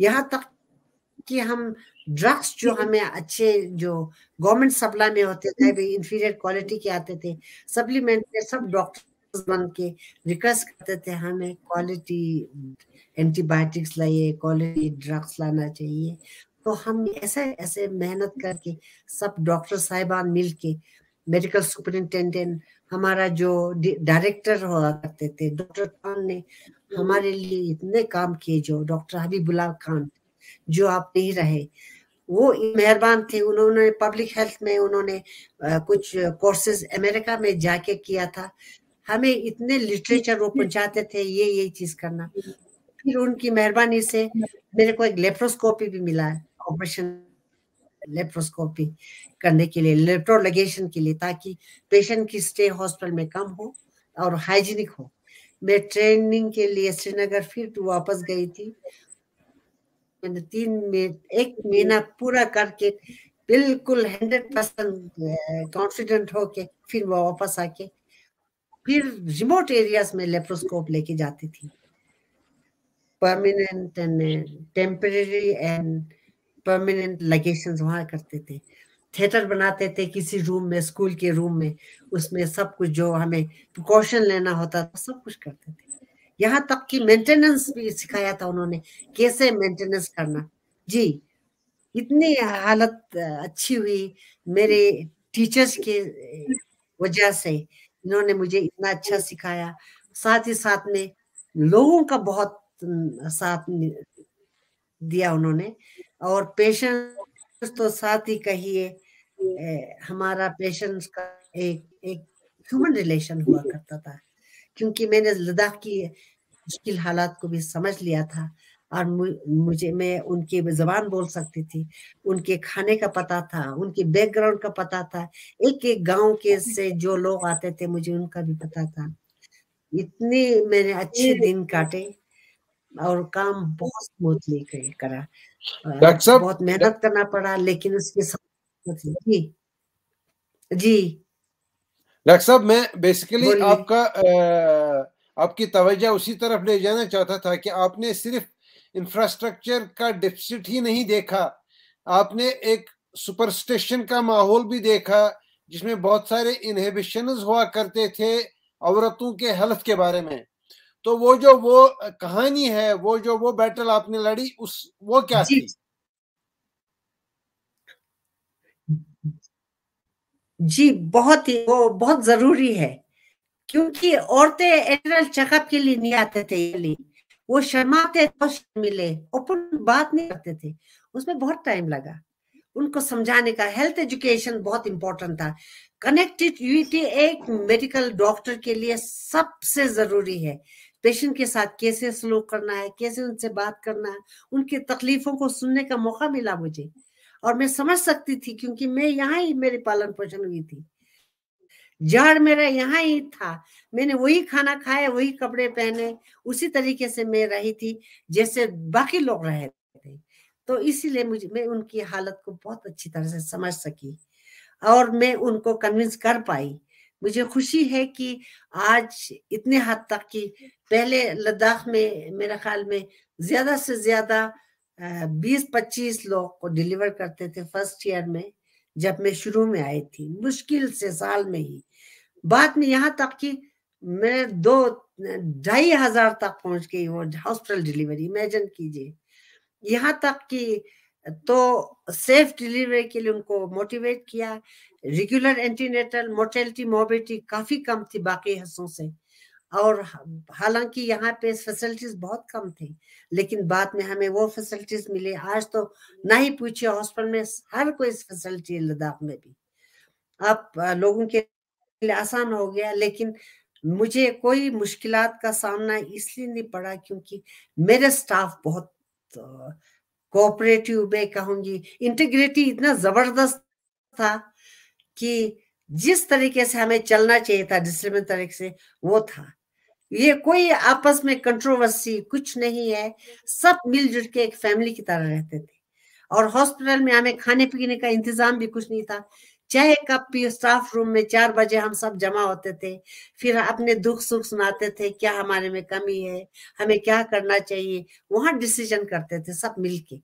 यहाँ तक कि हम ड्रग्स जो हमें अच्छे जो गवर्नमेंट सप्लाई में होते थे भी इंफीरियर क्वालिटी के आते थे सप्लीमेंट में सब डॉक्टर्स बन के रिक्वेस्ट करते थे हमें क्वालिटी एंटीबायोटिक्स लाइए क्वालिटी ड्रग्स लाना चाहिए तो हम ऐसे ऐसे मेहनत करके सब डॉक्टर साहिबान मिल के मेडिकल सुपरिंटेंडेंट हमारा जो डायरेक्टर हुआ करते थे डॉक्टर खान ने हमारे लिए इतने काम किए जो डॉक्टर हबीबुल्ला खान जो आप नहीं रहे वो मेहरबान थे उन्होंने पब्लिक हेल्थ में उन्होंने कुछ कोर्सेज अमेरिका में जाके किया था हमें इतने लिटरेचर वो पहुंचाते थे ये ये चीज करना फिर उनकी मेहरबानी से मेरे को एक लेप्रोस्कोपी भी मिला है ऑपरेशन लेप्रोस्कोपी करने के लिए लेप्रोलगेशन के लिए ताकि पेशेंट की स्टे हॉस्पिटल में कम हो और हाइजीनिक हो मैं ट्रेनिंग के लिए श्रीनगर फिर वापस गई थी मैंने तीन में एक महीना पूरा करके बिल्कुल हंड्रेड परसेंट कॉन्फिडेंट होके फिर वो वापस आके फिर रिमोट एरियाज में लेप्रोस्कोप लेके जाती थी permanent and temporary and permanent location वहां करते थे थिएटर बनाते थे किसी रूम में स्कूल के रूम में उसमें सब कुछ जो हमें प्रिकॉशन लेना होता था सब कुछ करते थे यहाँ तक कि मेंटेनेंस भी सिखाया था उन्होंने कैसे मेंटेनेंस करना जी इतनी हालत अच्छी हुई मेरे टीचर्स के वजह से इन्होंने मुझे इतना अच्छा सिखाया साथ ही साथ में लोगों का बहुत साथ दिया उन्होंने और पेशेंस तो साथ ही कहिए हमारा पेशेंस का एक एक ह्यूमन रिलेशन हुआ करता था क्योंकि मैंने लद्दाख की मुश्किल हालात को भी समझ लिया था और मुझे मैं उनकी जबान बोल सकती थी उनके खाने का पता था उनके बैकग्राउंड का पता था एक एक गांव के से जो लोग आते थे मुझे उनका भी पता था इतने मैंने अच्छे दिन काटे और काम बहुत स्मूथली करा डॉक्टर हाँ, साहब बहुत मेहनत करना पड़ा लेकिन उसके साथ जी डॉक्टर साहब मैं बेसिकली आपका आपकी तवज्जो उसी तरफ ले जाना चाहता था कि आपने सिर्फ इंफ्रास्ट्रक्चर का डिफिसिट ही नहीं देखा आपने एक सुपरस्टेशन का माहौल भी देखा जिसमें बहुत सारे इनहिबिशन हुआ करते थे औरतों के हेल्थ के बारे में तो वो जो वो कहानी है वो जो वो बैटल आपने लड़ी उस वो क्या थी जी बहुत ही वो बहुत जरूरी है क्योंकि औरतें एनुअल चेकअप के लिए नहीं आते थे लिए वो शर्माते तो मिले ओपन बात नहीं करते थे उसमें बहुत टाइम लगा उनको समझाने का हेल्थ एजुकेशन बहुत इंपॉर्टेंट था कनेक्टिविटी एक मेडिकल डॉक्टर के लिए सबसे जरूरी है पेशेंट के साथ कैसे सलूक करना है कैसे उनसे बात करना है उनकी तकलीफों को सुनने का मौका मिला मुझे और मैं समझ सकती थी क्योंकि मैं यहाँ ही मेरे पालन पोषण हुई थी जड़ मेरा यहाँ ही था मैंने वही खाना खाया वही कपड़े पहने उसी तरीके से मैं रही थी जैसे बाकी लोग रहे थे तो इसीलिए मुझे मैं उनकी हालत को बहुत अच्छी तरह से समझ सकी और मैं उनको कन्विंस कर पाई मुझे खुशी है कि आज इतने हद तक कि पहले लद्दाख में मेरे ख्याल में ज्यादा से ज्यादा बीस पच्चीस लोग को डिलीवर करते थे फर्स्ट ईयर में जब मैं शुरू में आई थी मुश्किल से साल में ही बाद में यहाँ तक कि मैं दो ढाई हजार तक पहुंच गई वो हॉस्पिटल डिलीवरी इमेजिन कीजिए यहाँ तक कि तो सेफ डिलीवरी के लिए उनको मोटिवेट किया रेगुलर एंटीनेटल मोर्टेलिटी मोबिलिटी काफ़ी कम थी बाकी हिस्सों से और हालांकि यहाँ पे फैसिलिटीज बहुत कम थी लेकिन बाद में हमें वो फैसिलिटीज मिली आज तो ना ही पूछिए हॉस्पिटल में हर कोई फैसिलिटी है लद्दाख में भी अब लोगों के लिए आसान हो गया लेकिन मुझे कोई मुश्किलात का सामना इसलिए नहीं पड़ा क्योंकि मेरे स्टाफ बहुत कोऑपरेटिव में कहूंगी इंटीग्रिटी इतना जबरदस्त था कि जिस तरीके से हमें चलना चाहिए था डिसिप्लिन तरीके से वो था ये कोई आपस में कंट्रोवर्सी कुछ नहीं है सब मिलजुल के एक फैमिली की तरह रहते थे और हॉस्पिटल में हमें खाने पीने का इंतजाम भी कुछ नहीं था चाहे कब पियो स्टाफ रूम में चार बजे हम सब जमा होते थे फिर अपने दुख सुख सुनाते थे क्या हमारे में कमी है हमें क्या करना चाहिए वहां डिसीजन करते थे सब मिलके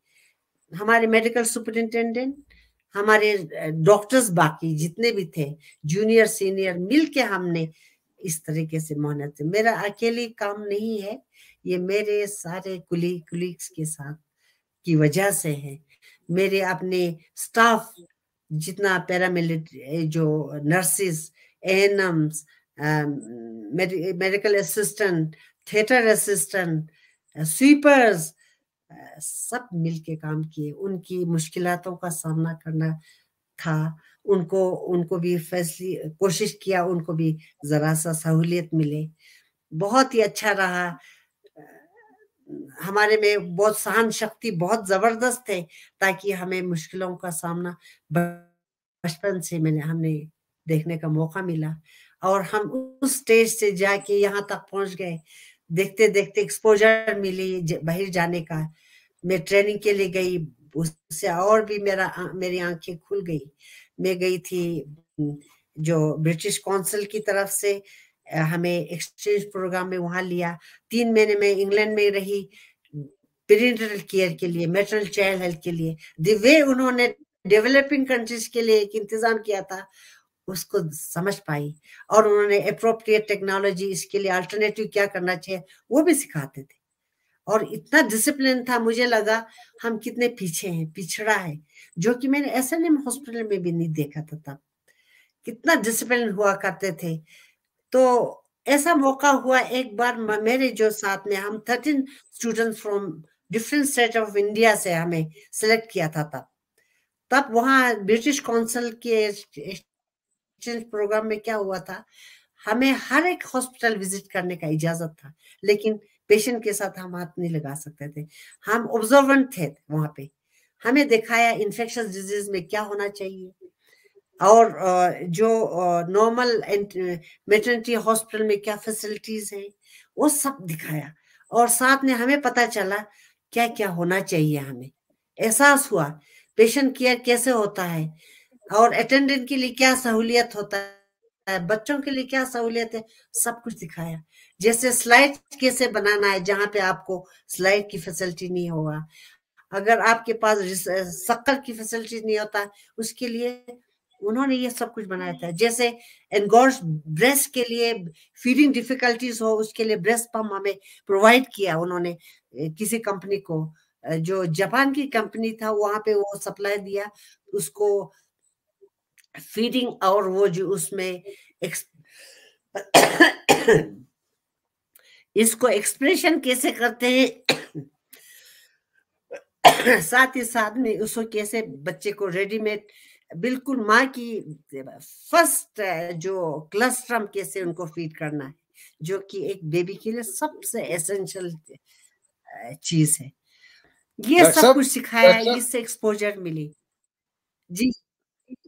हमारे मेडिकल सुपरिंटेंडेंट हमारे डॉक्टर्स बाकी जितने भी थे जूनियर सीनियर मिलके हमने इस तरीके से मेहनत मेरा अकेले काम नहीं है ये मेरे सारे कुली कुलीग्स के साथ की वजह से है मेरे अपने स्टाफ जितना पैरामिलिट्री जो nurses ANMs medical assistant theatre assistant sweepers सब मिलके काम किए उनकी मुश्किलों का सामना करना था उनको उनको भी फैसली कोशिश किया उनको भी ज़रा सा सहूलियत मिले बहुत ही अच्छा रहा हमारे में बहुत सहन शक्ति बहुत जबरदस्त है ताकि हमें मुश्किलों का सामना बचपन से मैंने हमने देखने का मौका मिला और हम उस स्टेज से जाके यहाँ तक पहुंच गए देखते देखते एक्सपोजर मिली बाहर जाने का मैं ट्रेनिंग के लिए गई उससे और भी मेरा मेरी आंखें खुल गई मैं गई थी जो ब्रिटिश काउंसिल की तरफ से हमें एक्सचेंज प्रोग्राम में वहां लिया तीन महीने में इंग्लैंड में रही पेरेंटल केयर के लिए मेटरल चाइल्ड हेल्थ के लिए दिवे उन्होंने डेवलपिंग कंट्रीज के लिए एक इंतजाम किया था उसको समझ पाई और उन्होंने अप्रोप्रिएट टेक्नोलॉजी इसके लिए अल्टरनेटिव क्या करना चाहिए वो भी सिखाते थे और इतना डिसिप्लिन था मुझे लगा हम कितने पीछे हैं पिछड़ा है जो कि मैंने एस एन हॉस्पिटल में भी नहीं देखा था तब कितना डिसिप्लिन हुआ करते थे तो ऐसा मौका हुआ एक बार मेरे जो साथ में हम thirteen students from different state of India से हमें सेलेक्ट किया था तब तब वहाँ ब्रिटिश काउंसिल के प्रोग्राम में क्या हुआ था हमें हर एक हॉस्पिटल विजिट करने का इजाजत था लेकिन पेशेंट के साथ हम हाथ नहीं लगा सकते थे हम ऑब्जर्वेंट थे वहां पे हमें दिखाया इन्फेक्शन डिजीज में क्या होना चाहिए और जो नॉर्मल मेटर्निटी हॉस्पिटल में क्या फैसिलिटीज हैं वो सब दिखाया और साथ में हमें पता चला क्या क्या होना चाहिए हमें एहसास हुआ पेशेंट केयर कैसे होता है और अटेंडेंट के लिए क्या सहूलियत होता है बच्चों के लिए क्या सहूलियत है सब कुछ दिखाया जैसे स्लाइड कैसे बनाना है जहाँ पे आपको स्लाइड की फैसिलिटी नहीं होगा अगर आपके पास शक्कर की फैसिलिटी नहीं होता उसके लिए उन्होंने ये सब कुछ बनाया था जैसे एनगोर्स ब्रेस्ट के लिए फीडिंग डिफिकल्टीज हो उसके लिए ब्रेस्ट पंप हमें प्रोवाइड किया उन्होंने किसी कंपनी को जो जापान की कंपनी था वहां पे वो सप्लाई दिया उसको फीडिंग और वो जो उसमें एक्स... इसको एक्सप्रेशन कैसे करते हैं साथ ही साथ में उसको कैसे बच्चे को रेडीमेड बिल्कुल माँ की फर्स्ट जो क्लस्ट्रम कैसे उनको फीड करना है जो कि एक बेबी के लिए सबसे एसेंशियल चीज है ये सब कुछ सिखाया है इससे एक्सपोजर मिली जी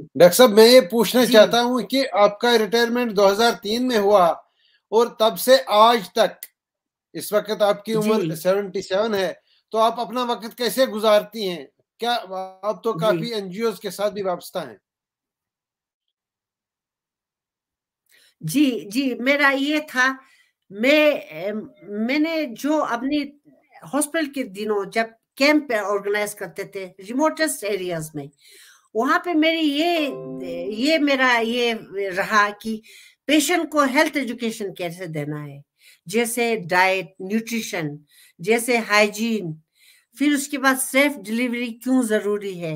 डॉक्टर साहब मैं ये पूछना चाहता हूँ कि आपका रिटायरमेंट 2003 में हुआ और तब से आज तक इस वक्त आपकी उम्र 77 है तो आप अपना वक्त कैसे गुजारती हैं क्या अब तो काफी एनजीओ के साथ भी वापसता है जी जी मेरा ये था मैं मैंने जो अपनी हॉस्पिटल के दिनों जब कैंप ऑर्गेनाइज करते थे रिमोटेस्ट एरियाज में वहां पे मेरी ये ये मेरा ये रहा कि पेशेंट को हेल्थ एजुकेशन कैसे देना है जैसे डाइट न्यूट्रिशन जैसे हाइजीन फिर उसके बाद सेफ डिलीवरी क्यों जरूरी है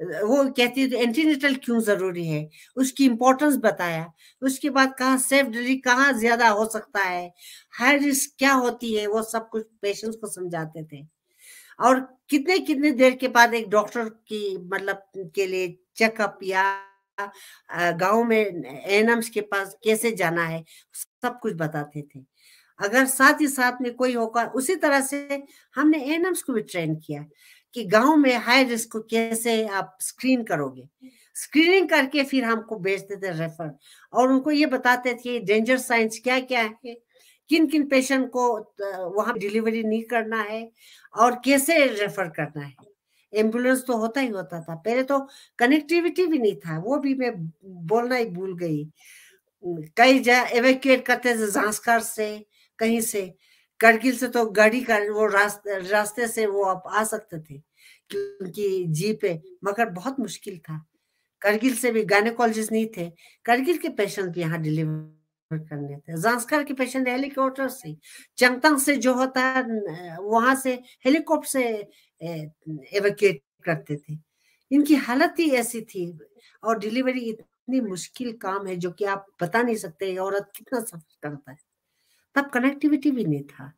वो कहती है एंटीनेटल तो क्यों जरूरी है उसकी इम्पोर्टेंस बताया उसके बाद कहाँ सेफ डिलीवरी कहाँ ज्यादा हो सकता है हाई रिस्क क्या होती है वो सब कुछ पेशेंट्स को समझाते थे और कितने कितने देर के बाद एक डॉक्टर की मतलब के लिए चेकअप या गांव में एनएम्स के पास कैसे जाना है सब कुछ बताते थे अगर साथ ही साथ में कोई होगा उसी तरह से हमने एन को भी ट्रेन किया कि गांव में हाई रिस्क को कैसे आप स्क्रीन करोगे स्क्रीनिंग करके फिर हमको भेजते थे रेफर और उनको ये बताते थे डेंजर साइंस क्या क्या है किन किन पेशेंट को वहां डिलीवरी नहीं करना है और कैसे रेफर करना है एम्बुलेंस तो होता ही होता था पहले तो कनेक्टिविटी भी नहीं था वो भी मैं बोलना ही भूल गई कई जगह एवेक्यूएट करते थे झांसकर से कहीं से करगिल से तो गाड़ी का वो रास्त, रास्ते से वो आप आ सकते थे क्योंकि जीप है मगर बहुत मुश्किल था करगिल से भी गायनेकोलॉजिस्ट नहीं थे करगिल के पेशेंट भी यहाँ डिलीवर करने थे जांसकर के पेशेंट हेलीकॉप्टर से चंगतंग से जो होता है वहां से हेलीकॉप्टर से एवेक्यूट करते थे इनकी हालत ही ऐसी थी और डिलीवरी इतनी मुश्किल काम है जो कि आप बता नहीं सकते औरत कितना सफर करता है तब कनेक्टिविटी भी नहीं था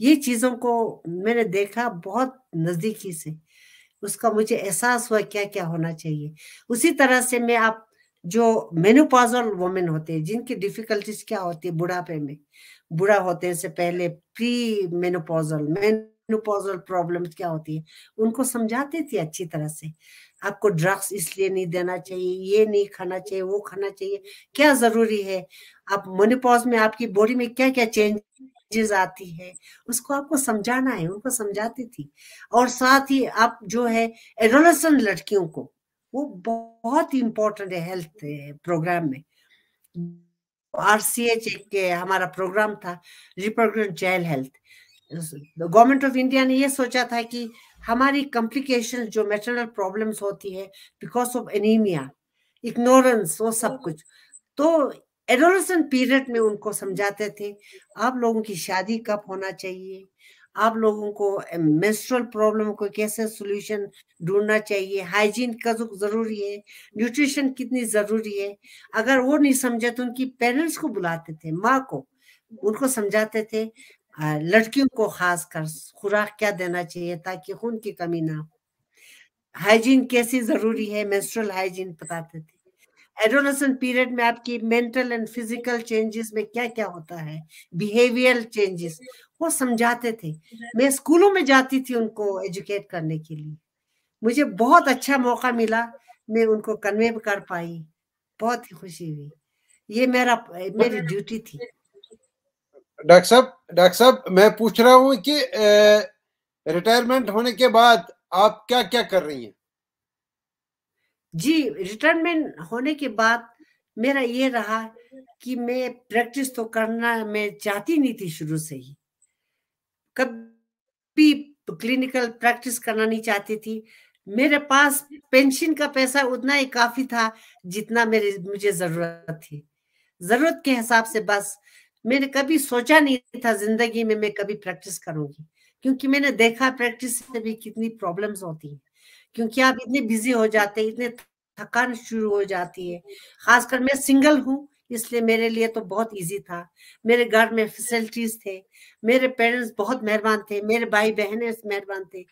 ये चीज़ों को मैंने देखा बहुत नज़दीकी से उसका मुझे एहसास हुआ क्या क्या होना चाहिए उसी तरह से मैं आप जो मेनोपाजल वुमेन होते हैं जिनकी डिफिकल्टीज क्या होती है बुढ़ापे में बुढ़ा होते से पहले प्री मेनोपॉजल मेनोपॉजल प्रॉब्लम क्या होती है उनको समझाते थे अच्छी तरह से आपको ड्रग्स इसलिए नहीं देना चाहिए ये नहीं खाना चाहिए वो खाना चाहिए क्या जरूरी है आप मोनिपॉज में आपकी बॉडी में क्या क्या चेंज आती है उसको आपको समझाना है उनको समझाती थी और साथ ही आप जो है एडोलसन लड़कियों को वो बहुत इम्पोर्टेंट है हेल्थ प्रोग्राम eh, में आर सी एच एक eh, हमारा प्रोग्राम था reproductive child health government of India ने ये सोचा था कि हमारी कॉम्प्लिकेशन जो मेटरनल प्रॉब्लम्स होती है बिकॉज ऑफ एनीमिया इग्नोरेंस वो सब कुछ तो एडोलसन पीरियड में उनको समझाते थे आप लोगों की शादी कब होना चाहिए आप लोगों को मेंस्ट्रुअल प्रॉब्लम को कैसे सोल्यूशन ढूंढना चाहिए हाइजीन कब जरूरी है न्यूट्रिशन कितनी जरूरी है अगर वो नहीं समझे तो उनकी पेरेंट्स को बुलाते थे माँ को उनको समझाते थे लड़कियों को खास कर खुराक क्या देना चाहिए ताकि खून की कमी ना हो हाइजीन कैसी जरूरी है मेंस्ट्रुअल हाइजीन बताते थे एडोलसेंट पीरियड में आपकी मेंटल एंड फिजिकल चेंजेस में क्या क्या होता है बिहेवियर चेंजेस वो समझाते थे मैं स्कूलों में जाती थी उनको एजुकेट करने के लिए मुझे बहुत अच्छा मौका मिला मैं उनको कन्वे कर पाई बहुत ही खुशी हुई ये मेरा मेरी ड्यूटी थी डॉक्टर साहब डॉक्टर साहब मैं पूछ रहा हूँ कि रिटायरमेंट होने के बाद आप क्या क्या कर रही हैं जी रिटायरमेंट होने के बाद मेरा ये रहा कि मैं प्रैक्टिस तो करना मैं चाहती नहीं थी शुरू से ही कभी क्लिनिकल प्रैक्टिस करना नहीं चाहती थी मेरे पास पेंशन का पैसा उतना ही काफी था जितना मेरे मुझे जरूरत थी जरूरत के हिसाब से बस मैंने कभी सोचा नहीं था जिंदगी में मैं कभी प्रैक्टिस करूंगी क्योंकि मैंने देखा प्रैक्टिस से भी कितनी प्रॉब्लम्स होती हैं क्योंकि आप इतने बिजी हो जाते हैं इतने थकान शुरू हो जाती है खासकर मैं सिंगल हूँ इसलिए मेरे लिए तो बहुत इजी था मेरे घर में फैसिलिटीज थे मेरे पेरेंट्स बहुत मेहरबान थे मेरे भाई बहनें मेहरबान थे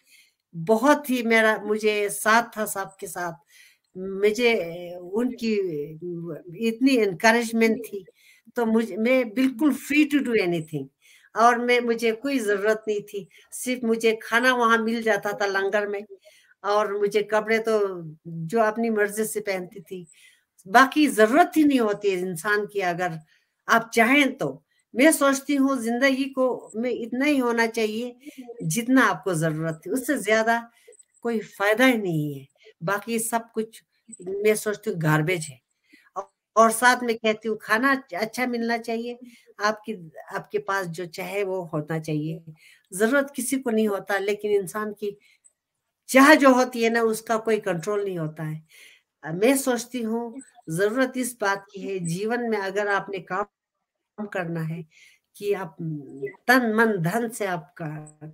बहुत ही मेरा मुझे साथ था सबके साथ मुझे उनकी इतनी इनक्रेजमेंट थी तो मुझे मैं बिल्कुल फ्री टू डू एनीथिंग और मैं मुझे कोई जरूरत नहीं थी सिर्फ मुझे खाना वहां मिल जाता था लंगर में और मुझे कपड़े तो जो अपनी मर्जी से पहनती थी बाकी जरूरत ही नहीं होती है इंसान की अगर आप चाहें तो मैं सोचती हूँ जिंदगी को में इतना ही होना चाहिए जितना आपको जरूरत है उससे ज्यादा कोई फायदा ही नहीं है बाकी सब कुछ मैं सोचती हूँ गार्बेज है और साथ में कहती हूँ खाना अच्छा मिलना चाहिए आपकी आपके पास जो चाहे वो होना चाहिए जरूरत किसी को नहीं होता लेकिन इंसान की चाह जो होती है ना उसका कोई कंट्रोल नहीं होता है मैं सोचती हूँ जरूरत इस बात की है जीवन में अगर आपने काम करना है कि आप तन मन धन से आपका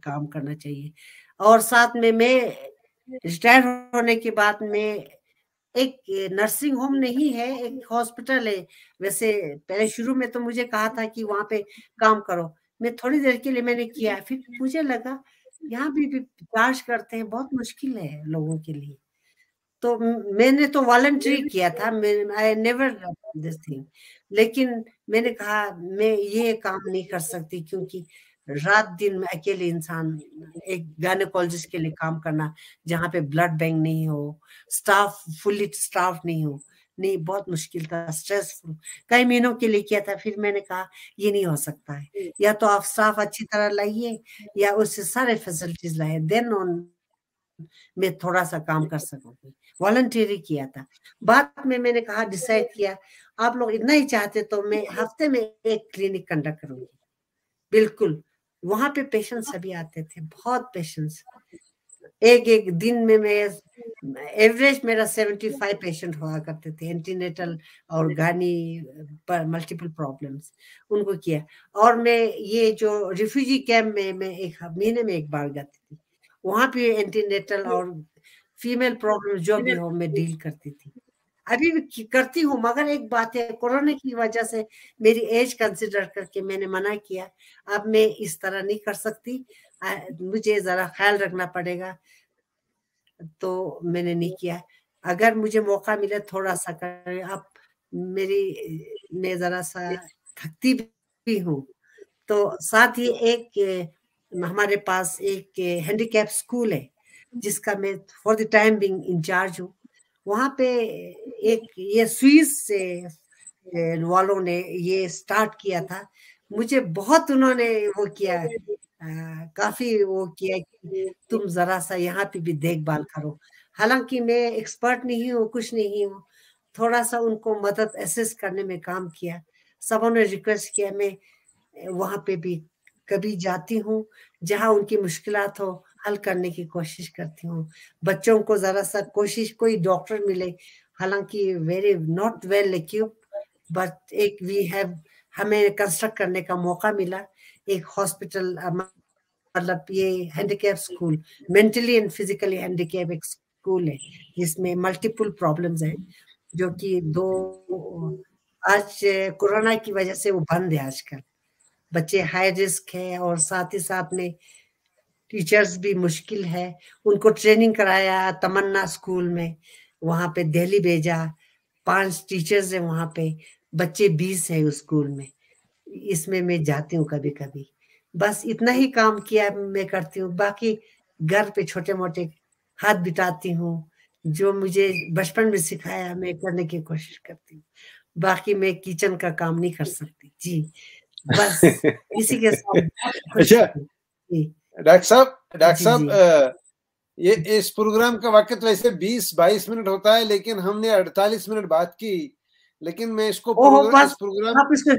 काम करना चाहिए और साथ में मैं रिटायर होने के बाद में एक नर्सिंग होम नहीं है एक हॉस्पिटल है वैसे पहले शुरू में तो मुझे कहा था कि वहां पे काम करो मैं थोड़ी देर के लिए मैंने किया फिर मुझे लगा यहाँ भी विकास करते हैं बहुत मुश्किल है लोगों के लिए तो मैंने तो वॉलंटरी किया था आई नेवर दिस थिंग लेकिन मैंने कहा मैं ये काम नहीं कर सकती क्योंकि रात दिन में अकेले इंसान एक गायनोकोलॉजिस्ट के लिए काम करना जहाँ पे ब्लड बैंक नहीं हो स्टाफ फुली स्टाफ नहीं हो नहीं बहुत मुश्किल था स्ट्रेसफुल कई महीनों के लिए किया था फिर मैंने कहा ये नहीं हो सकता है या तो आप स्टाफ अच्छी तरह लाइए या उससे सारे फैसिलिटीज लाइए देन ऑन मैं थोड़ा सा काम कर सकूंगी वॉलंटियरी किया था बाद में मैंने कहा डिसाइड किया आप लोग इतना ही चाहते तो मैं हफ्ते में एक क्लिनिक कंडक्ट करूंगी बिल्कुल वहां पे पेशेंट्स हाँ। सभी आते थे बहुत पेशेंट्स एक एक दिन में मैं एवरेज मेरा सेवेंटी फाइव पेशेंट हुआ करते थे एंटीनेटल और हम्म। गानी पर मल्टीपल प्रॉब्लम्स उनको किया और मैं ये जो रिफ्यूजी कैंप में मैं एक महीने में एक बार जाती थी वहाँ पे एंटीनेटल हम्म। और फीमेल प्रॉब्लम जो भी हो मैं डील करती थी अभी भी करती हूँ मगर एक बात है कोरोना की वजह से मेरी एज कंसिडर करके मैंने मना किया अब मैं इस तरह नहीं कर सकती मुझे ज़रा ख्याल रखना पड़ेगा तो मैंने नहीं किया अगर मुझे मौका मिले थोड़ा सा कर आप मेरी मैं ज़रा सा थकती भी हूँ तो साथ ही एक हमारे पास एक हैंडीकैप स्कूल है जिसका मैं for the time being in charge हूँ वहाँ पे एक ये स्विस से वालों ने ये स्टार्ट किया था मुझे बहुत उन्होंने वो किया हाँ, काफी वो किया कि तुम जरा सा यहाँ पे भी देखभाल करो हालांकि मैं एक्सपर्ट नहीं हूँ कुछ नहीं हूँ थोड़ा सा उनको मदद असिस्ट करने में काम किया सबों ने रिक्वेस्ट किया मैं वहाँ पे भी कभी जाती हूँ जहाँ उनकी मुश्किल हो हल करने की कोशिश करती हूँ बच्चों को ज़रा सा कोशिश कोई डॉक्टर मिले हालांकि very not well equipped but एक वी हैव हमें कंस्ट्रक्ट करने का मौका मिला एक हॉस्पिटल मतलब ये handicap school mentally and physically handicap एक स्कूल है जिसमें मल्टीपल प्रॉब्लम्स हैं जो कि दो आज कोरोना की वजह से वो बंद है आजकल बच्चे हाई रिस्क है और साथ ही साथ में टीचर्स भी मुश्किल है उनको ट्रेनिंग कराया तमन्ना स्कूल में वहाँ पे दिल्ली भेजा पांच टीचर्स है वहाँ पे बच्चे बीस है उस स्कूल में इसमें मैं जाती हूँ कभी कभी बस इतना ही काम किया मैं करती हूँ बाकी घर पे छोटे मोटे हाथ बिताती हूँ जो मुझे बचपन में सिखाया मैं करने की कोशिश करती हूँ बाकी मैं किचन का काम नहीं कर सकती जी बस इसी के साथ अच्छा डॉक्टर साहब डॉक्टर साहब ये इस प्रोग्राम का वक्त तो वैसे 20-22 मिनट होता है लेकिन हमने 48 मिनट बात की लेकिन मैं इसको प्रोग्राम, इस प्रोग्राम आप इसको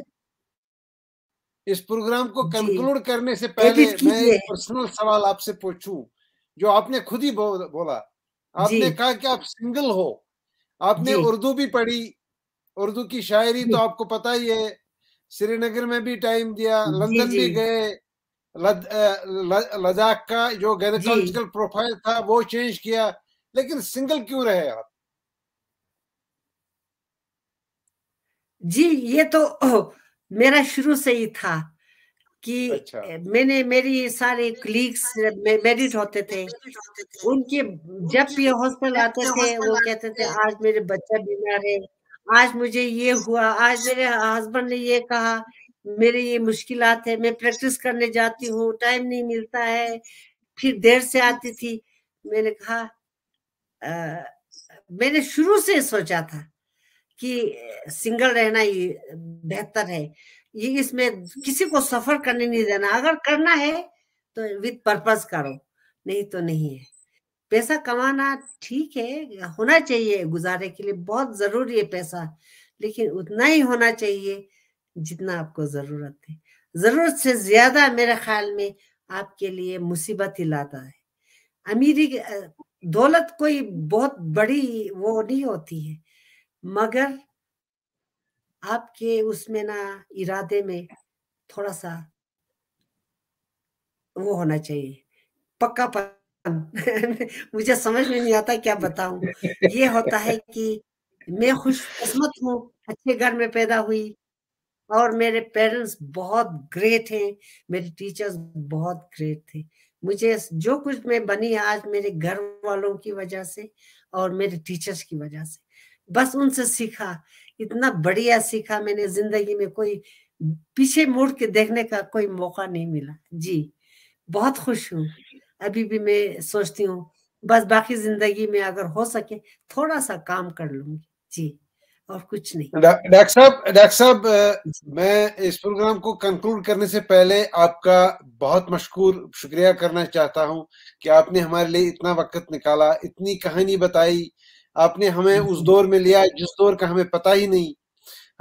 इस प्रोग्राम को कंक्लूड करने से पहले मैं पर्सनल सवाल आपसे पूछूं जो आपने खुद ही बोला आपने कहा कि आप सिंगल हो आपने उर्दू भी पढ़ी उर्दू की शायरी तो आपको पता ही है श्रीनगर में भी टाइम दिया लंदन भी गए लद्दाख लद, का जो गायनकोलॉजिकल प्रोफाइल था वो चेंज किया लेकिन सिंगल क्यों रहे आप जी ये तो मेरा शुरू से ही था कि अच्छा। मैंने मेरी सारे क्लीग्स मेरिट होते थे उनके जब ये हॉस्पिटल आते थे वो कहते थे आज मेरे बच्चा बीमार है आज मुझे ये हुआ आज मेरे हस्बैंड ने ये कहा मेरे ये मुश्किल है मैं प्रैक्टिस करने जाती हूँ टाइम नहीं मिलता है फिर देर से आती थी मैंने कहा आ, मैंने शुरू से सोचा था कि सिंगल रहना ही बेहतर है ये इसमें किसी को सफर करने नहीं देना अगर करना है तो विद पर्पज करो नहीं तो नहीं है पैसा कमाना ठीक है होना चाहिए गुजारे के लिए बहुत जरूरी है पैसा लेकिन उतना ही होना चाहिए जितना आपको जरूरत है जरूरत से ज्यादा मेरे ख्याल में आपके लिए मुसीबत ही लाता है अमीरी दौलत कोई बहुत बड़ी वो नहीं होती है मगर आपके उसमें ना इरादे में थोड़ा सा वो होना चाहिए पक्का पन मुझे समझ में नहीं आता क्या बताऊं ये होता है कि मैं खुशकिस्मत हूँ अच्छे घर में पैदा हुई और मेरे पेरेंट्स बहुत ग्रेट हैं मेरे टीचर्स बहुत ग्रेट थे मुझे जो कुछ मैं बनी आज मेरे घर वालों की वजह से और मेरे टीचर्स की वजह से बस उनसे सीखा इतना बढ़िया सीखा मैंने जिंदगी में कोई पीछे मुड़ के देखने का कोई मौका नहीं मिला जी बहुत खुश हूँ अभी भी मैं सोचती हूँ बस बाकी जिंदगी में अगर हो सके थोड़ा सा काम कर लूंगी जी और कुछ नहीं डॉक्टर साहब डॉक्टर साहब मैं इस प्रोग्राम को कंक्लूड करने से पहले आपका बहुत मशहूर शुक्रिया करना चाहता हूँ कि आपने हमारे लिए इतना वक्त निकाला इतनी कहानी बताई आपने हमें उस दौर में लिया जिस दौर का हमें पता ही नहीं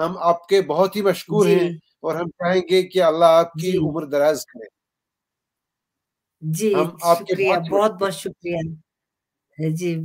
हम आपके बहुत ही मशहूर हैं और हम चाहेंगे कि अल्लाह आपकी उम्र दराज करे जी हम आपके बहुत बहुत शुक्रिया जी